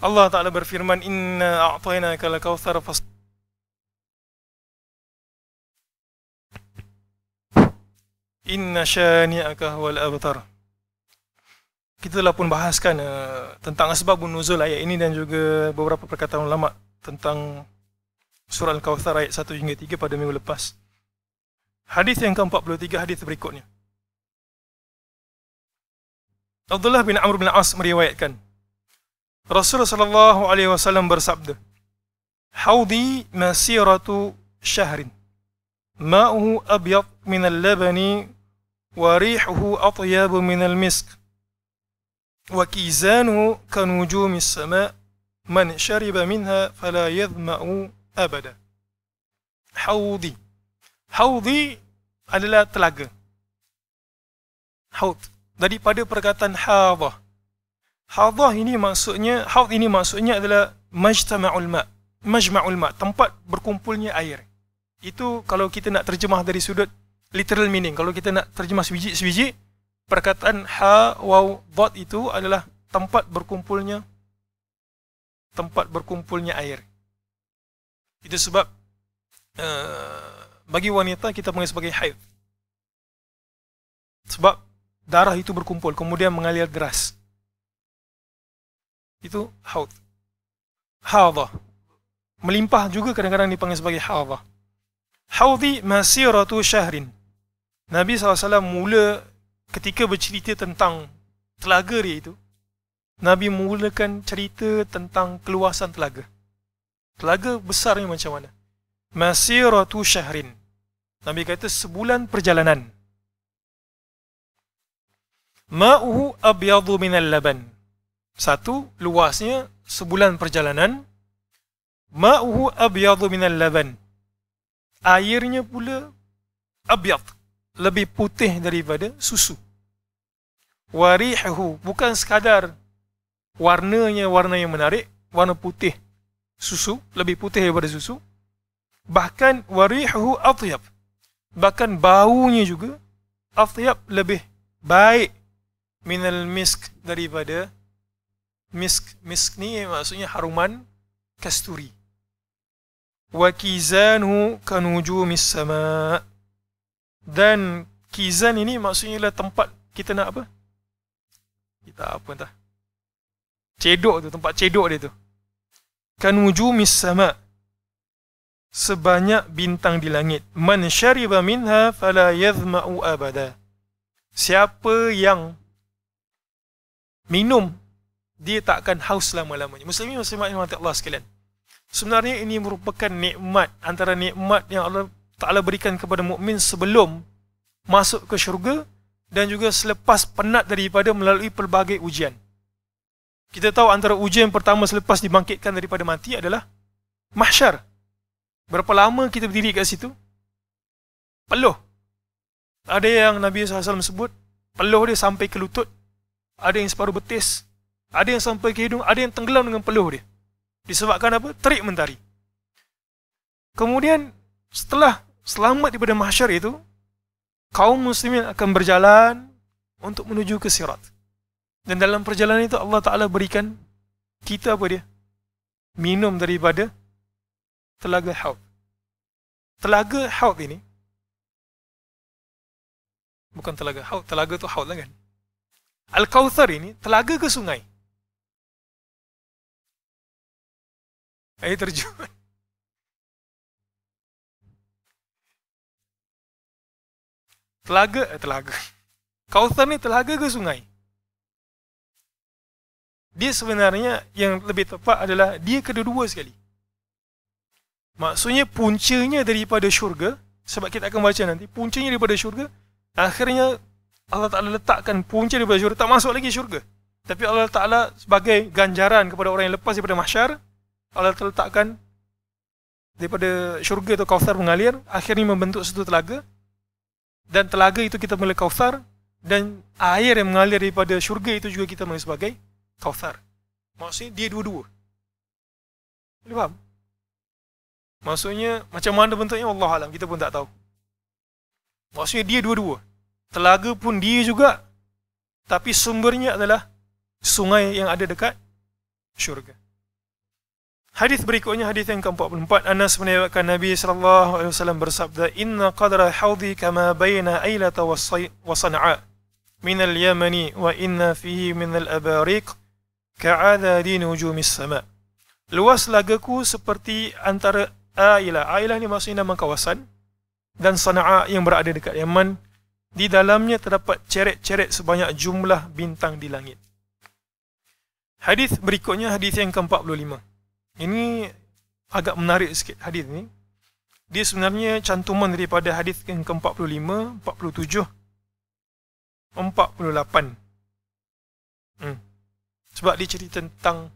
Allah Ta'ala berfirman, Inna a'tayna kala kawthar fas... Inna syani'aka wal abtar. Kita telah pun bahaskan uh, tentang sebab nuzul ayat ini dan juga beberapa perkataan ulama tentang surah Al-Kawthar ayat 1 hingga 3 pada minggu lepas. Hadis yang ke-43 hadis berikutnya. Abdullah bin Amr bin as meriwayatkan, Rasulullah sallallahu alaihi wasallam bersabda, "Haudi masiratu syahrin. Ma'uhu abyad min al-labani wa rihuhu atyabu min al-misk. Wa kizanuhu kanujumi as-sama' man shariba minha fala yadhma'u abada." Haudi. Haudi adalah telaga. Haud daripada perkataan hadah Hadah ini maksudnya hadh ini maksudnya adalah majtama'ul ma' majma'ul ma' tempat berkumpulnya air. Itu kalau kita nak terjemah dari sudut literal meaning, kalau kita nak terjemah sebiji-sebiji, perkataan ha waw dhad itu adalah tempat berkumpulnya tempat berkumpulnya air. Itu sebab uh, bagi wanita kita panggil sebagai haid. Sebab darah itu berkumpul kemudian mengalir deras itu haud hadha melimpah juga kadang-kadang dipanggil sebagai hadha haudhi masiratu syahrin Nabi SAW mula ketika bercerita tentang telaga dia itu Nabi mulakan cerita tentang keluasan telaga telaga besar ni macam mana masiratu syahrin Nabi kata sebulan perjalanan ma'uhu abyadu minal laban satu luasnya sebulan perjalanan ma'uhu abyadu minal laban airnya pula abyad lebih putih daripada susu warihuhu bukan sekadar warnanya warna yang menarik warna putih susu lebih putih daripada susu bahkan warihuhu athyab bahkan baunya juga athyab lebih baik minal misk daripada misk misk ni maksudnya haruman kasturi wa kanuju kanujumis sama dan kizan ini maksudnya ialah tempat kita nak apa kita apa entah cedok tu tempat cedok dia tu kanujumis sama sebanyak bintang di langit man syariba minha fala yadhma'u abada siapa yang minum dia tak akan haus selama-lamanya. Muslimin muslimat yang mati Allah sekalian. Sebenarnya ini merupakan nikmat antara nikmat yang Allah Taala berikan kepada mukmin sebelum masuk ke syurga dan juga selepas penat daripada melalui pelbagai ujian. Kita tahu antara ujian pertama selepas dibangkitkan daripada mati adalah mahsyar. Berapa lama kita berdiri kat situ? Peluh. Ada yang Nabi SAW sebut, peluh dia sampai ke lutut. Ada yang separuh betis, ada yang sampai ke hidung, ada yang tenggelam dengan peluh dia. Disebabkan apa? Terik mentari. Kemudian setelah selamat daripada mahsyar itu, kaum muslimin akan berjalan untuk menuju ke sirat. Dan dalam perjalanan itu Allah Ta'ala berikan kita apa dia? Minum daripada telaga haub. Telaga haub ini, bukan telaga haub, telaga tu haub lah kan? Al-Kawthar ini, telaga ke sungai? Air terjun. Telaga, eh, telaga. Kauter ni telaga ke sungai? Dia sebenarnya yang lebih tepat adalah dia kedua-dua sekali. Maksudnya puncanya daripada syurga, sebab kita akan baca nanti, puncanya daripada syurga, akhirnya Allah Ta'ala letakkan punca daripada syurga, tak masuk lagi syurga. Tapi Allah Ta'ala sebagai ganjaran kepada orang yang lepas daripada masyarakat, Allah terletakkan daripada syurga atau kawthar mengalir akhirnya membentuk satu telaga dan telaga itu kita panggil kawthar dan air yang mengalir daripada syurga itu juga kita panggil sebagai kawthar maksudnya dia dua-dua boleh faham? maksudnya macam mana bentuknya Allah Alam kita pun tak tahu maksudnya dia dua-dua telaga pun dia juga tapi sumbernya adalah sungai yang ada dekat syurga Hadis berikutnya hadis yang ke-44 Anas meriwayatkan Nabi sallallahu alaihi wasallam bersabda inna qadra haudhi kama baina ailata wa san'a min al-yamani wa inna fihi min al-abariq ka'ada din hujumis sama luas lagaku seperti antara aila. Aila ni maksudnya nama kawasan dan sanaa yang berada dekat Yaman di dalamnya terdapat ceret-ceret sebanyak jumlah bintang di langit Hadis berikutnya hadis yang ke-45 ini agak menarik sikit hadis ni. Dia sebenarnya cantuman daripada hadis yang ke-45, 47, 48. Hmm. Sebab dia cerita tentang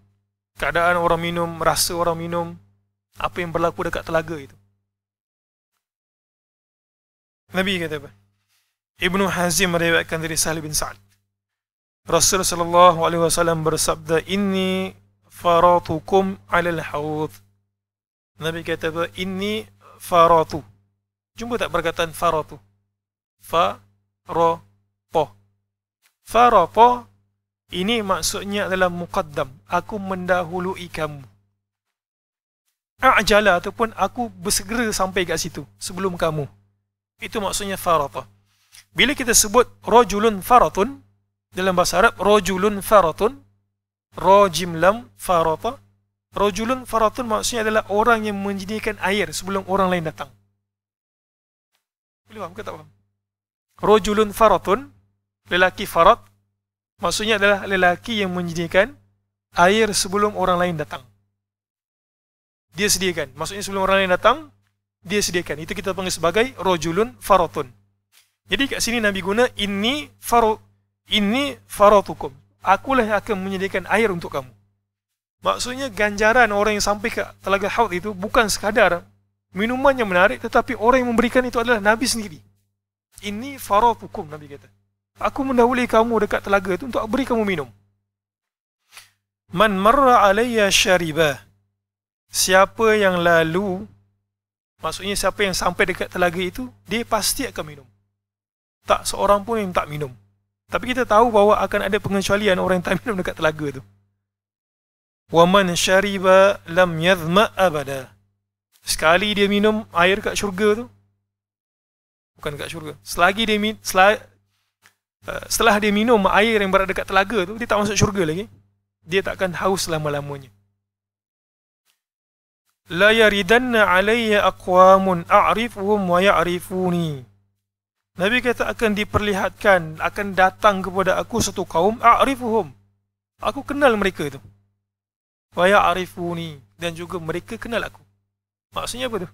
keadaan orang minum, rasa orang minum, apa yang berlaku dekat telaga itu. Nabi kata apa? Ibnu Hazim meriwayatkan dari Sahal bin Sa'ad. Rasulullah sallallahu alaihi wasallam bersabda, ini faratukum alal hawd. Nabi kata apa? Inni faratu. Jumpa tak perkataan faratu? Fa ra po. Fara po. Ini maksudnya adalah muqaddam. Aku mendahului kamu. A'jala ataupun aku bersegera sampai kat situ sebelum kamu. Itu maksudnya Faratu. Bila kita sebut rojulun faratun dalam bahasa Arab rojulun faratun rojim lam farata rojulun faratun maksudnya adalah orang yang menjadikan air sebelum orang lain datang boleh faham ke tak faham rojulun faratun lelaki farat maksudnya adalah lelaki yang menjadikan air sebelum orang lain datang dia sediakan maksudnya sebelum orang lain datang dia sediakan itu kita panggil sebagai rojulun faratun jadi kat sini Nabi guna ini faru ini faratukum akulah yang akan menyediakan air untuk kamu. Maksudnya ganjaran orang yang sampai ke Telaga Haud itu bukan sekadar minuman yang menarik tetapi orang yang memberikan itu adalah Nabi sendiri. Ini faraf hukum Nabi kata. Aku mendahului kamu dekat telaga itu untuk beri kamu minum. Man marra alayya shariba. Siapa yang lalu maksudnya siapa yang sampai dekat telaga itu dia pasti akan minum. Tak seorang pun yang tak minum. Tapi kita tahu bahawa akan ada pengecualian orang yang tak minum dekat telaga tu. Wa man syariba lam يَذْمَ abada. Sekali dia minum air kat syurga tu. Bukan kat syurga. Selagi dia min, selagi, uh, eh, setelah dia minum air yang berada dekat telaga tu, dia tak masuk syurga lagi. Dia tak akan haus selama-lamanya. لَيَرِدَنَّ عَلَيَّ أَقْوَامٌ أَعْرِفُهُمْ وَيَعْرِفُونِي Nabi kata akan diperlihatkan akan datang kepada aku satu kaum a'rifuhum. Aku kenal mereka tu. Wa ya'rifuni dan juga mereka kenal aku. Maksudnya apa tu?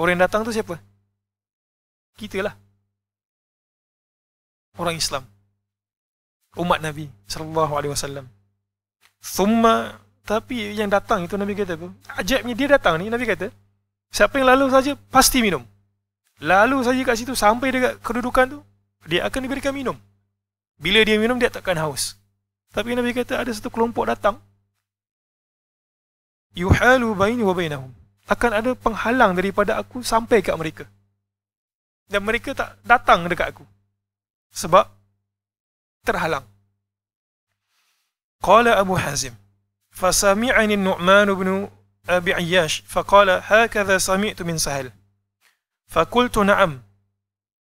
Orang yang datang tu siapa? Kitalah. Orang Islam. Umat Nabi sallallahu alaihi wasallam. Thumma tapi yang datang itu Nabi kata apa? Ajaibnya dia datang ni Nabi kata siapa yang lalu saja pasti minum. Lalu saja kat situ sampai dekat kedudukan tu, dia akan diberikan minum. Bila dia minum, dia takkan haus. Tapi Nabi kata ada satu kelompok datang. Yuhalu baini wa bainahum. Akan ada penghalang daripada aku sampai kat mereka. Dan mereka tak datang dekat aku. Sebab terhalang. Qala Abu Hazim. Fasami'ani Nu'man ibn Abi Iyash. Faqala hakadha sami'tu min sahil. فقلت نعم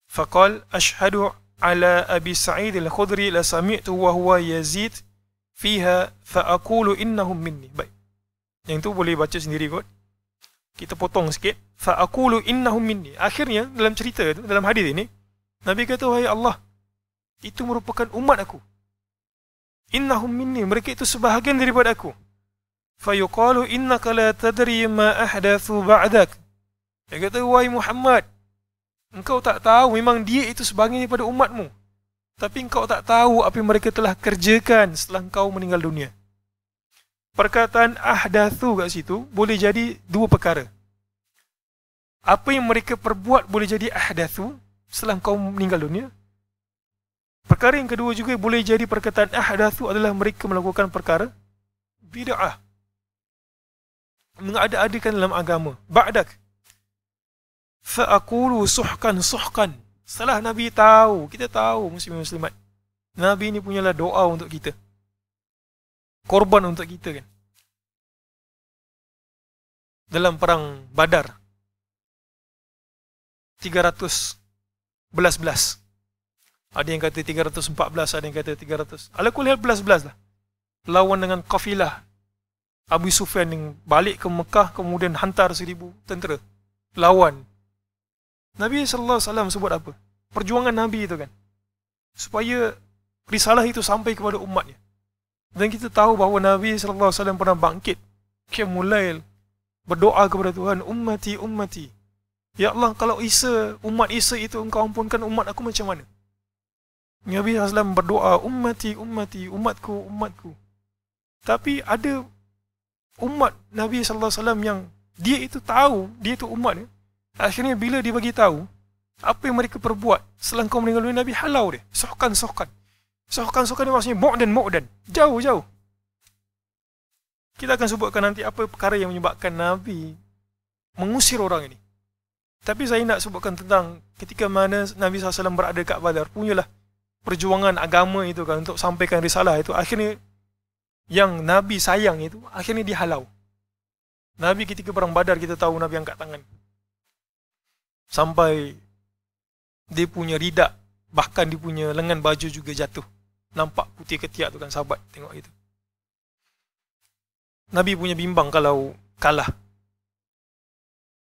فقال أشهد على أبي سعيد الخضري لسمعت وهو يزيد فيها فأقول إنهم مني baik yang tu boleh baca sendiri kot kita potong sikit فأقول إنهم مني akhirnya dalam cerita dalam hadis ini Nabi kata wahai Allah itu merupakan umat aku إنهم مني mereka itu sebahagian daripada aku فيقال إنك لا تدري ما أحدث بعدك dia kata, wahai Muhammad, engkau tak tahu memang dia itu sebagian daripada umatmu. Tapi engkau tak tahu apa yang mereka telah kerjakan setelah engkau meninggal dunia. Perkataan ahdathu kat situ boleh jadi dua perkara. Apa yang mereka perbuat boleh jadi ahdathu setelah engkau meninggal dunia. Perkara yang kedua juga boleh jadi perkataan ahdathu adalah mereka melakukan perkara bid'ah. Mengada-adakan dalam agama. Ba'dak. Ba Fa'akulu suhkan suhkan. Setelah Nabi tahu, kita tahu muslim muslimat. Nabi ni punyalah doa untuk kita. Korban untuk kita kan. Dalam perang Badar. 300 belas-belas. Ada yang kata 314, ada yang kata 300. Ala kulihat belas-belas lah. Lawan dengan kafilah. Abu Sufyan yang balik ke Mekah kemudian hantar seribu tentera. Lawan. Nabi sallallahu alaihi wasallam sebut apa? Perjuangan Nabi itu kan. Supaya risalah itu sampai kepada umatnya. Dan kita tahu bahawa Nabi sallallahu alaihi wasallam pernah bangkit kemulail berdoa kepada Tuhan, ummati ummati. Ya Allah, kalau Isa, umat Isa itu engkau ampunkan umat aku macam mana? Nabi SAW berdoa, ummati, ummati, umatku, umatku. Tapi ada umat Nabi Sallallahu Alaihi Wasallam yang dia itu tahu, dia itu umatnya. Akhirnya bila dia bagi tahu apa yang mereka perbuat selang kau meninggal dunia Nabi halau dia. sokan sokan, sokan sokan dia maksudnya mok dan mok dan Jauh, jauh. Kita akan sebutkan nanti apa perkara yang menyebabkan Nabi mengusir orang ini. Tapi saya nak sebutkan tentang ketika mana Nabi SAW berada kat Badar. Punyalah perjuangan agama itu kan untuk sampaikan risalah itu. Akhirnya yang Nabi sayang itu akhirnya dihalau. Nabi ketika perang Badar kita tahu Nabi angkat tangan sampai dia punya ridak bahkan dia punya lengan baju juga jatuh nampak putih ketiak tu kan sahabat tengok itu Nabi punya bimbang kalau kalah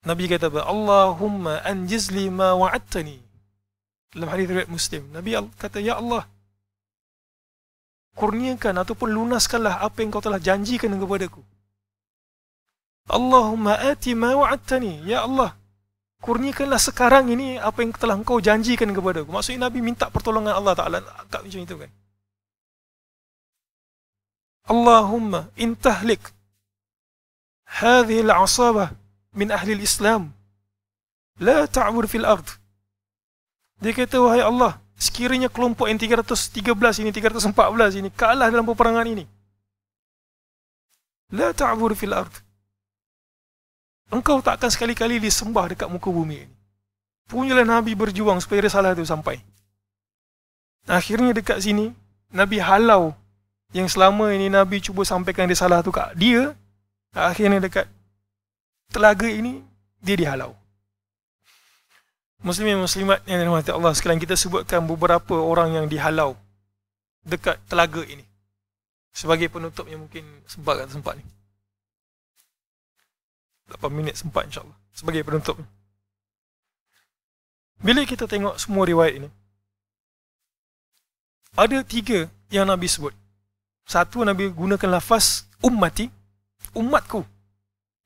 Nabi kata Allahumma anjizli ma wa'attani dalam hadith riwayat muslim Nabi kata Ya Allah kurniakan ataupun lunaskanlah apa yang kau telah janjikan kepada aku Allahumma ati ma wa'attani Ya Allah kurniakanlah sekarang ini apa yang telah engkau janjikan kepada aku. Maksudnya Nabi minta pertolongan Allah Ta'ala. Agak macam itu kan. Allahumma intahlik hadhil asabah min ahli islam la ta'bur fil ard. Dia kata, wahai Allah, sekiranya kelompok yang 313 ini, 314 ini, kalah dalam peperangan ini. La ta'bur fil ard. Engkau tak akan sekali-kali disembah dekat muka bumi ini. Punyalah Nabi berjuang supaya risalah itu sampai. Akhirnya dekat sini, Nabi halau yang selama ini Nabi cuba sampaikan risalah itu kat dia. Akhirnya dekat telaga ini, dia dihalau. Muslimin muslimat yang dirahmati Allah sekarang kita sebutkan beberapa orang yang dihalau dekat telaga ini. Sebagai penutup yang mungkin sempat kat tempat ni. 8 minit sempat insyaAllah sebagai penutup bila kita tengok semua riwayat ini ada tiga yang Nabi sebut satu Nabi gunakan lafaz ummati umatku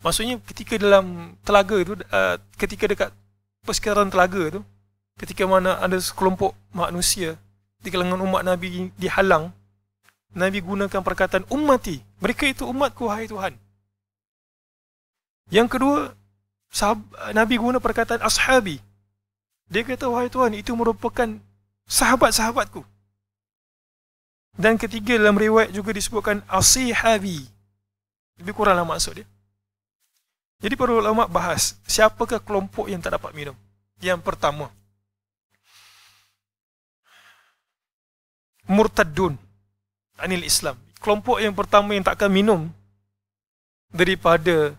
maksudnya ketika dalam telaga itu uh, ketika dekat persekitaran telaga itu ketika mana ada sekelompok manusia di kalangan umat Nabi dihalang Nabi gunakan perkataan ummati mereka itu umatku hai Tuhan yang kedua, Nabi guna perkataan ashabi. Dia kata, wahai Tuhan, itu merupakan sahabat-sahabatku. Dan ketiga dalam riwayat juga disebutkan asihabi. Lebih kuranglah maksud dia. Jadi para ulama bahas siapakah kelompok yang tak dapat minum. Yang pertama. Murtadun anil Islam. Kelompok yang pertama yang takkan minum daripada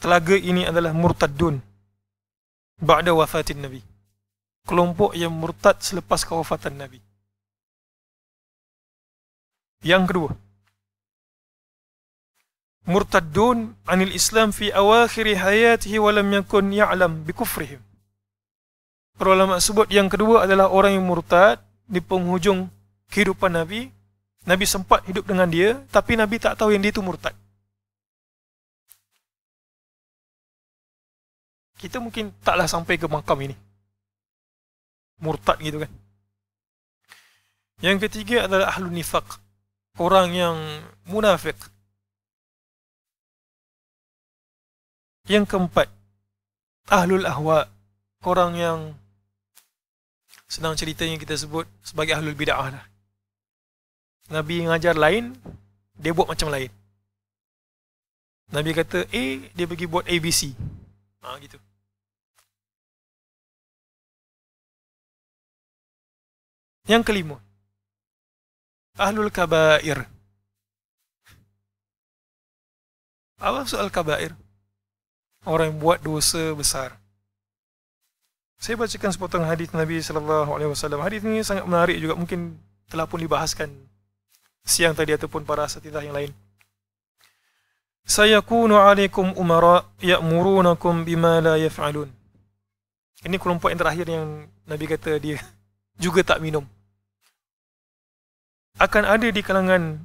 telaga ini adalah murtadun ba'da wafatin nabi kelompok yang murtad selepas kewafatan nabi yang kedua murtadun anil islam fi awakhir hayatihi wa lam yakun ya'lam bi kufrihim para ulama sebut yang kedua adalah orang yang murtad di penghujung kehidupan nabi nabi sempat hidup dengan dia tapi nabi tak tahu yang dia itu murtad kita mungkin taklah sampai ke makam ini. Murtad gitu kan. Yang ketiga adalah ahlun nifaq. Orang yang munafik. Yang keempat, ahlul ahwa. Orang yang senang cerita yang kita sebut sebagai ahlul bid'ah lah. Nabi ngajar lain, dia buat macam lain. Nabi kata eh dia pergi buat ABC. Ha, gitu. Yang kelima. Ahlul kabair. Apa soal kabair? Orang yang buat dosa besar. Saya bacakan sepotong hadis Nabi sallallahu alaihi wasallam. Hadis ini sangat menarik juga mungkin telah pun dibahaskan siang tadi ataupun para satidah yang lain. Sayakunu alaikum umara ya'murunakum bima la yaf'alun. Ini kelompok yang terakhir yang Nabi kata dia juga tak minum akan ada di kalangan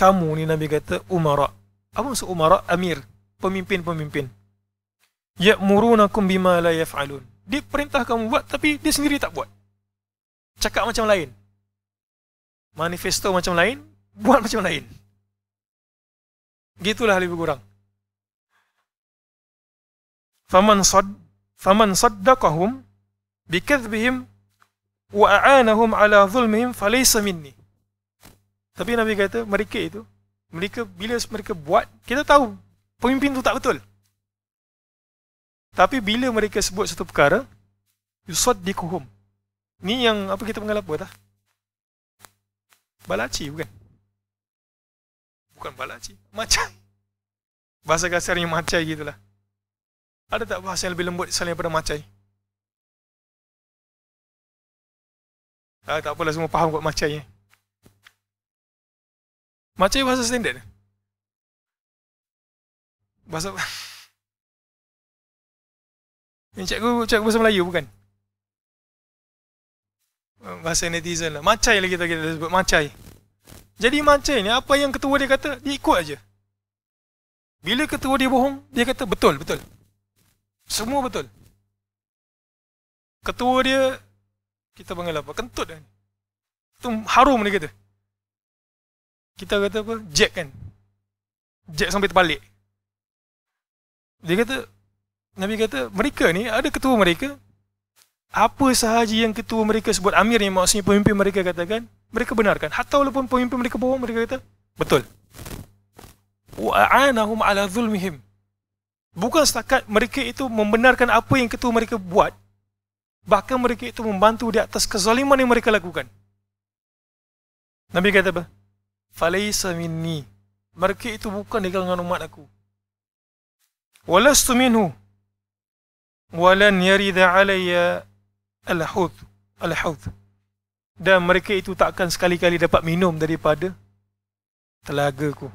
kamu ni Nabi kata umara. Apa maksud umara? Amir, pemimpin-pemimpin. ya Ya'murunakum bima la yaf'alun. Dia perintah kamu buat tapi dia sendiri tak buat. Cakap macam lain. Manifesto macam lain, buat macam lain. Gitulah lebih kurang. Faman sad faman saddaqahum bikadzbihim wa a'anahum ala dhulmihim falaysa minni. Tapi Nabi kata mereka itu mereka bila mereka buat kita tahu pemimpin tu tak betul. Tapi bila mereka sebut satu perkara yusad dikuhum. Ni yang apa kita mengalap apa dah? Balaci bukan? Bukan balaci, macam bahasa kasarnya macai gitulah. Ada tak bahasa yang lebih lembut selain daripada macai? Ah, tak apalah semua faham kot macai. Eh? Macam bahasa standard. Bahasa ini cikgu cakap bahasa Melayu bukan? Oh, bahasa netizen lah. Macai lagi kita sebut. Macai. Jadi macai ni apa yang ketua dia kata, dia ikut aja. Bila ketua dia bohong, dia kata betul, betul. Semua betul. Ketua dia, kita panggil apa? Kentut kan? Itu harum dia kata kita kata apa Jack kan Jack sampai terbalik dia kata Nabi kata mereka ni ada ketua mereka apa sahaja yang ketua mereka sebut amir ni maksudnya pemimpin mereka katakan mereka benarkan hatta walaupun pemimpin mereka bohong mereka kata betul wa'anahum ala zulmihim bukan setakat mereka itu membenarkan apa yang ketua mereka buat bahkan mereka itu membantu di atas kezaliman yang mereka lakukan Nabi kata apa? falaysa minni. Mereka itu bukan di kalangan umat aku. Walastu minhu. Walan yaridha alaya al-hud. al Dan mereka itu takkan sekali-kali dapat minum daripada telagaku.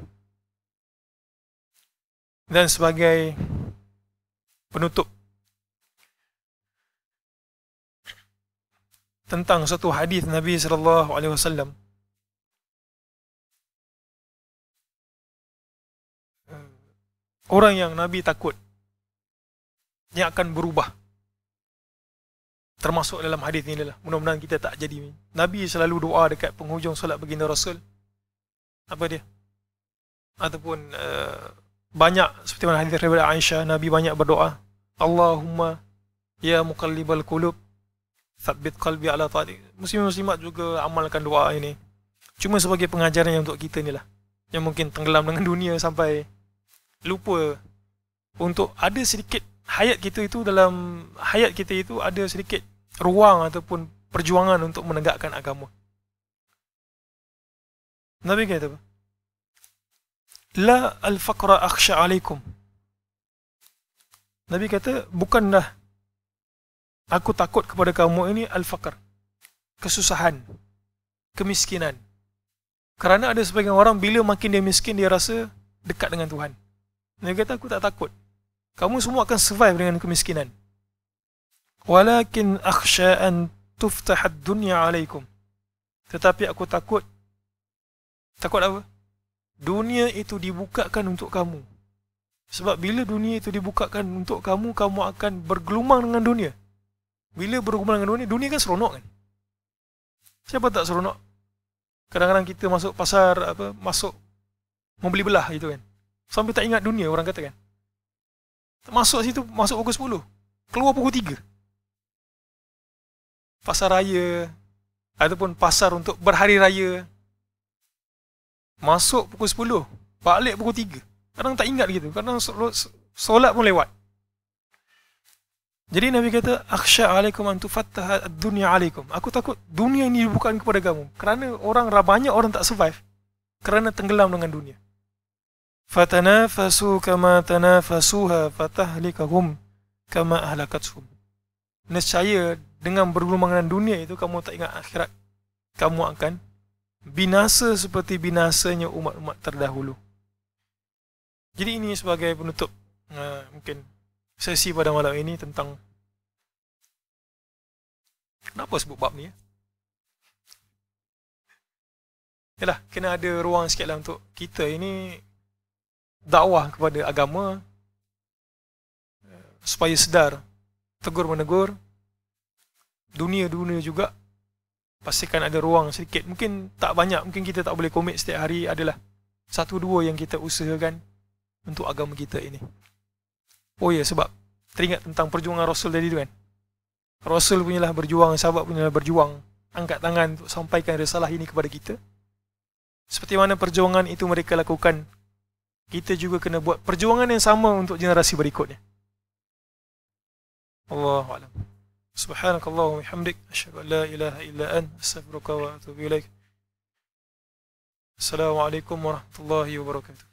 Dan sebagai penutup. Tentang satu hadis Nabi sallallahu alaihi wasallam orang yang Nabi takut yang akan berubah termasuk dalam hadis ini lah mudah-mudahan kita tak jadi Nabi selalu doa dekat penghujung solat baginda Rasul apa dia ataupun uh, banyak seperti mana hadis daripada Aisyah Nabi banyak berdoa Allahumma ya muqallibal qulub thabbit qalbi ala ta'ati muslim-muslimat juga amalkan doa ini cuma sebagai pengajaran yang untuk kita ni lah yang mungkin tenggelam dengan dunia sampai lupa untuk ada sedikit hayat kita itu dalam hayat kita itu ada sedikit ruang ataupun perjuangan untuk menegakkan agama. Nabi kata apa? La al-faqra akhsha alaikum. Nabi kata, bukanlah aku takut kepada kamu ini al-faqr. Kesusahan. Kemiskinan. Kerana ada sebagian orang, bila makin dia miskin, dia rasa dekat dengan Tuhan. Dia kata aku tak takut. Kamu semua akan survive dengan kemiskinan. Walakin akhsha an tuftah ad-dunya alaikum. Tetapi aku takut. Takut apa? Dunia itu dibukakan untuk kamu. Sebab bila dunia itu dibukakan untuk kamu, kamu akan bergelumang dengan dunia. Bila bergelumang dengan dunia, dunia kan seronok kan? Siapa tak seronok? Kadang-kadang kita masuk pasar apa, masuk membeli belah gitu kan sampai tak ingat dunia orang kata kan masuk situ masuk pukul 10 keluar pukul 3 pasar raya ataupun pasar untuk berhari raya masuk pukul 10 balik pukul 3 kadang tak ingat gitu kadang solat pun lewat jadi Nabi kata, "Akhsha 'alaikum an tufattaha ad-dunya 'alaikum." Aku takut dunia ini bukan kepada kamu. Kerana orang banyak orang tak survive kerana tenggelam dengan dunia fatanafasu kama tanafasuha fatahlikahum kama ahlakatuhum. Nescaya dengan berlumangan dunia itu kamu tak ingat akhirat. Kamu akan binasa seperti binasanya umat-umat terdahulu. Jadi ini sebagai penutup eh, mungkin sesi pada malam ini tentang kenapa sebut bab ni? Ya? Yalah, kena ada ruang sikitlah untuk kita ini dakwah kepada agama supaya sedar tegur menegur dunia-dunia juga pastikan ada ruang sedikit mungkin tak banyak mungkin kita tak boleh komit setiap hari adalah satu dua yang kita usahakan untuk agama kita ini oh ya yeah, sebab teringat tentang perjuangan Rasul tadi tu kan Rasul punyalah berjuang sahabat punyalah berjuang angkat tangan untuk sampaikan risalah ini kepada kita seperti mana perjuangan itu mereka lakukan kita juga kena buat perjuangan yang sama untuk generasi berikutnya. Allahu a'lam. سبحانك اللهم وبحمدك اشهد ان لا اله الا انت استغفرك واتوب اليك السلام عليكم ورحمه الله وبركاته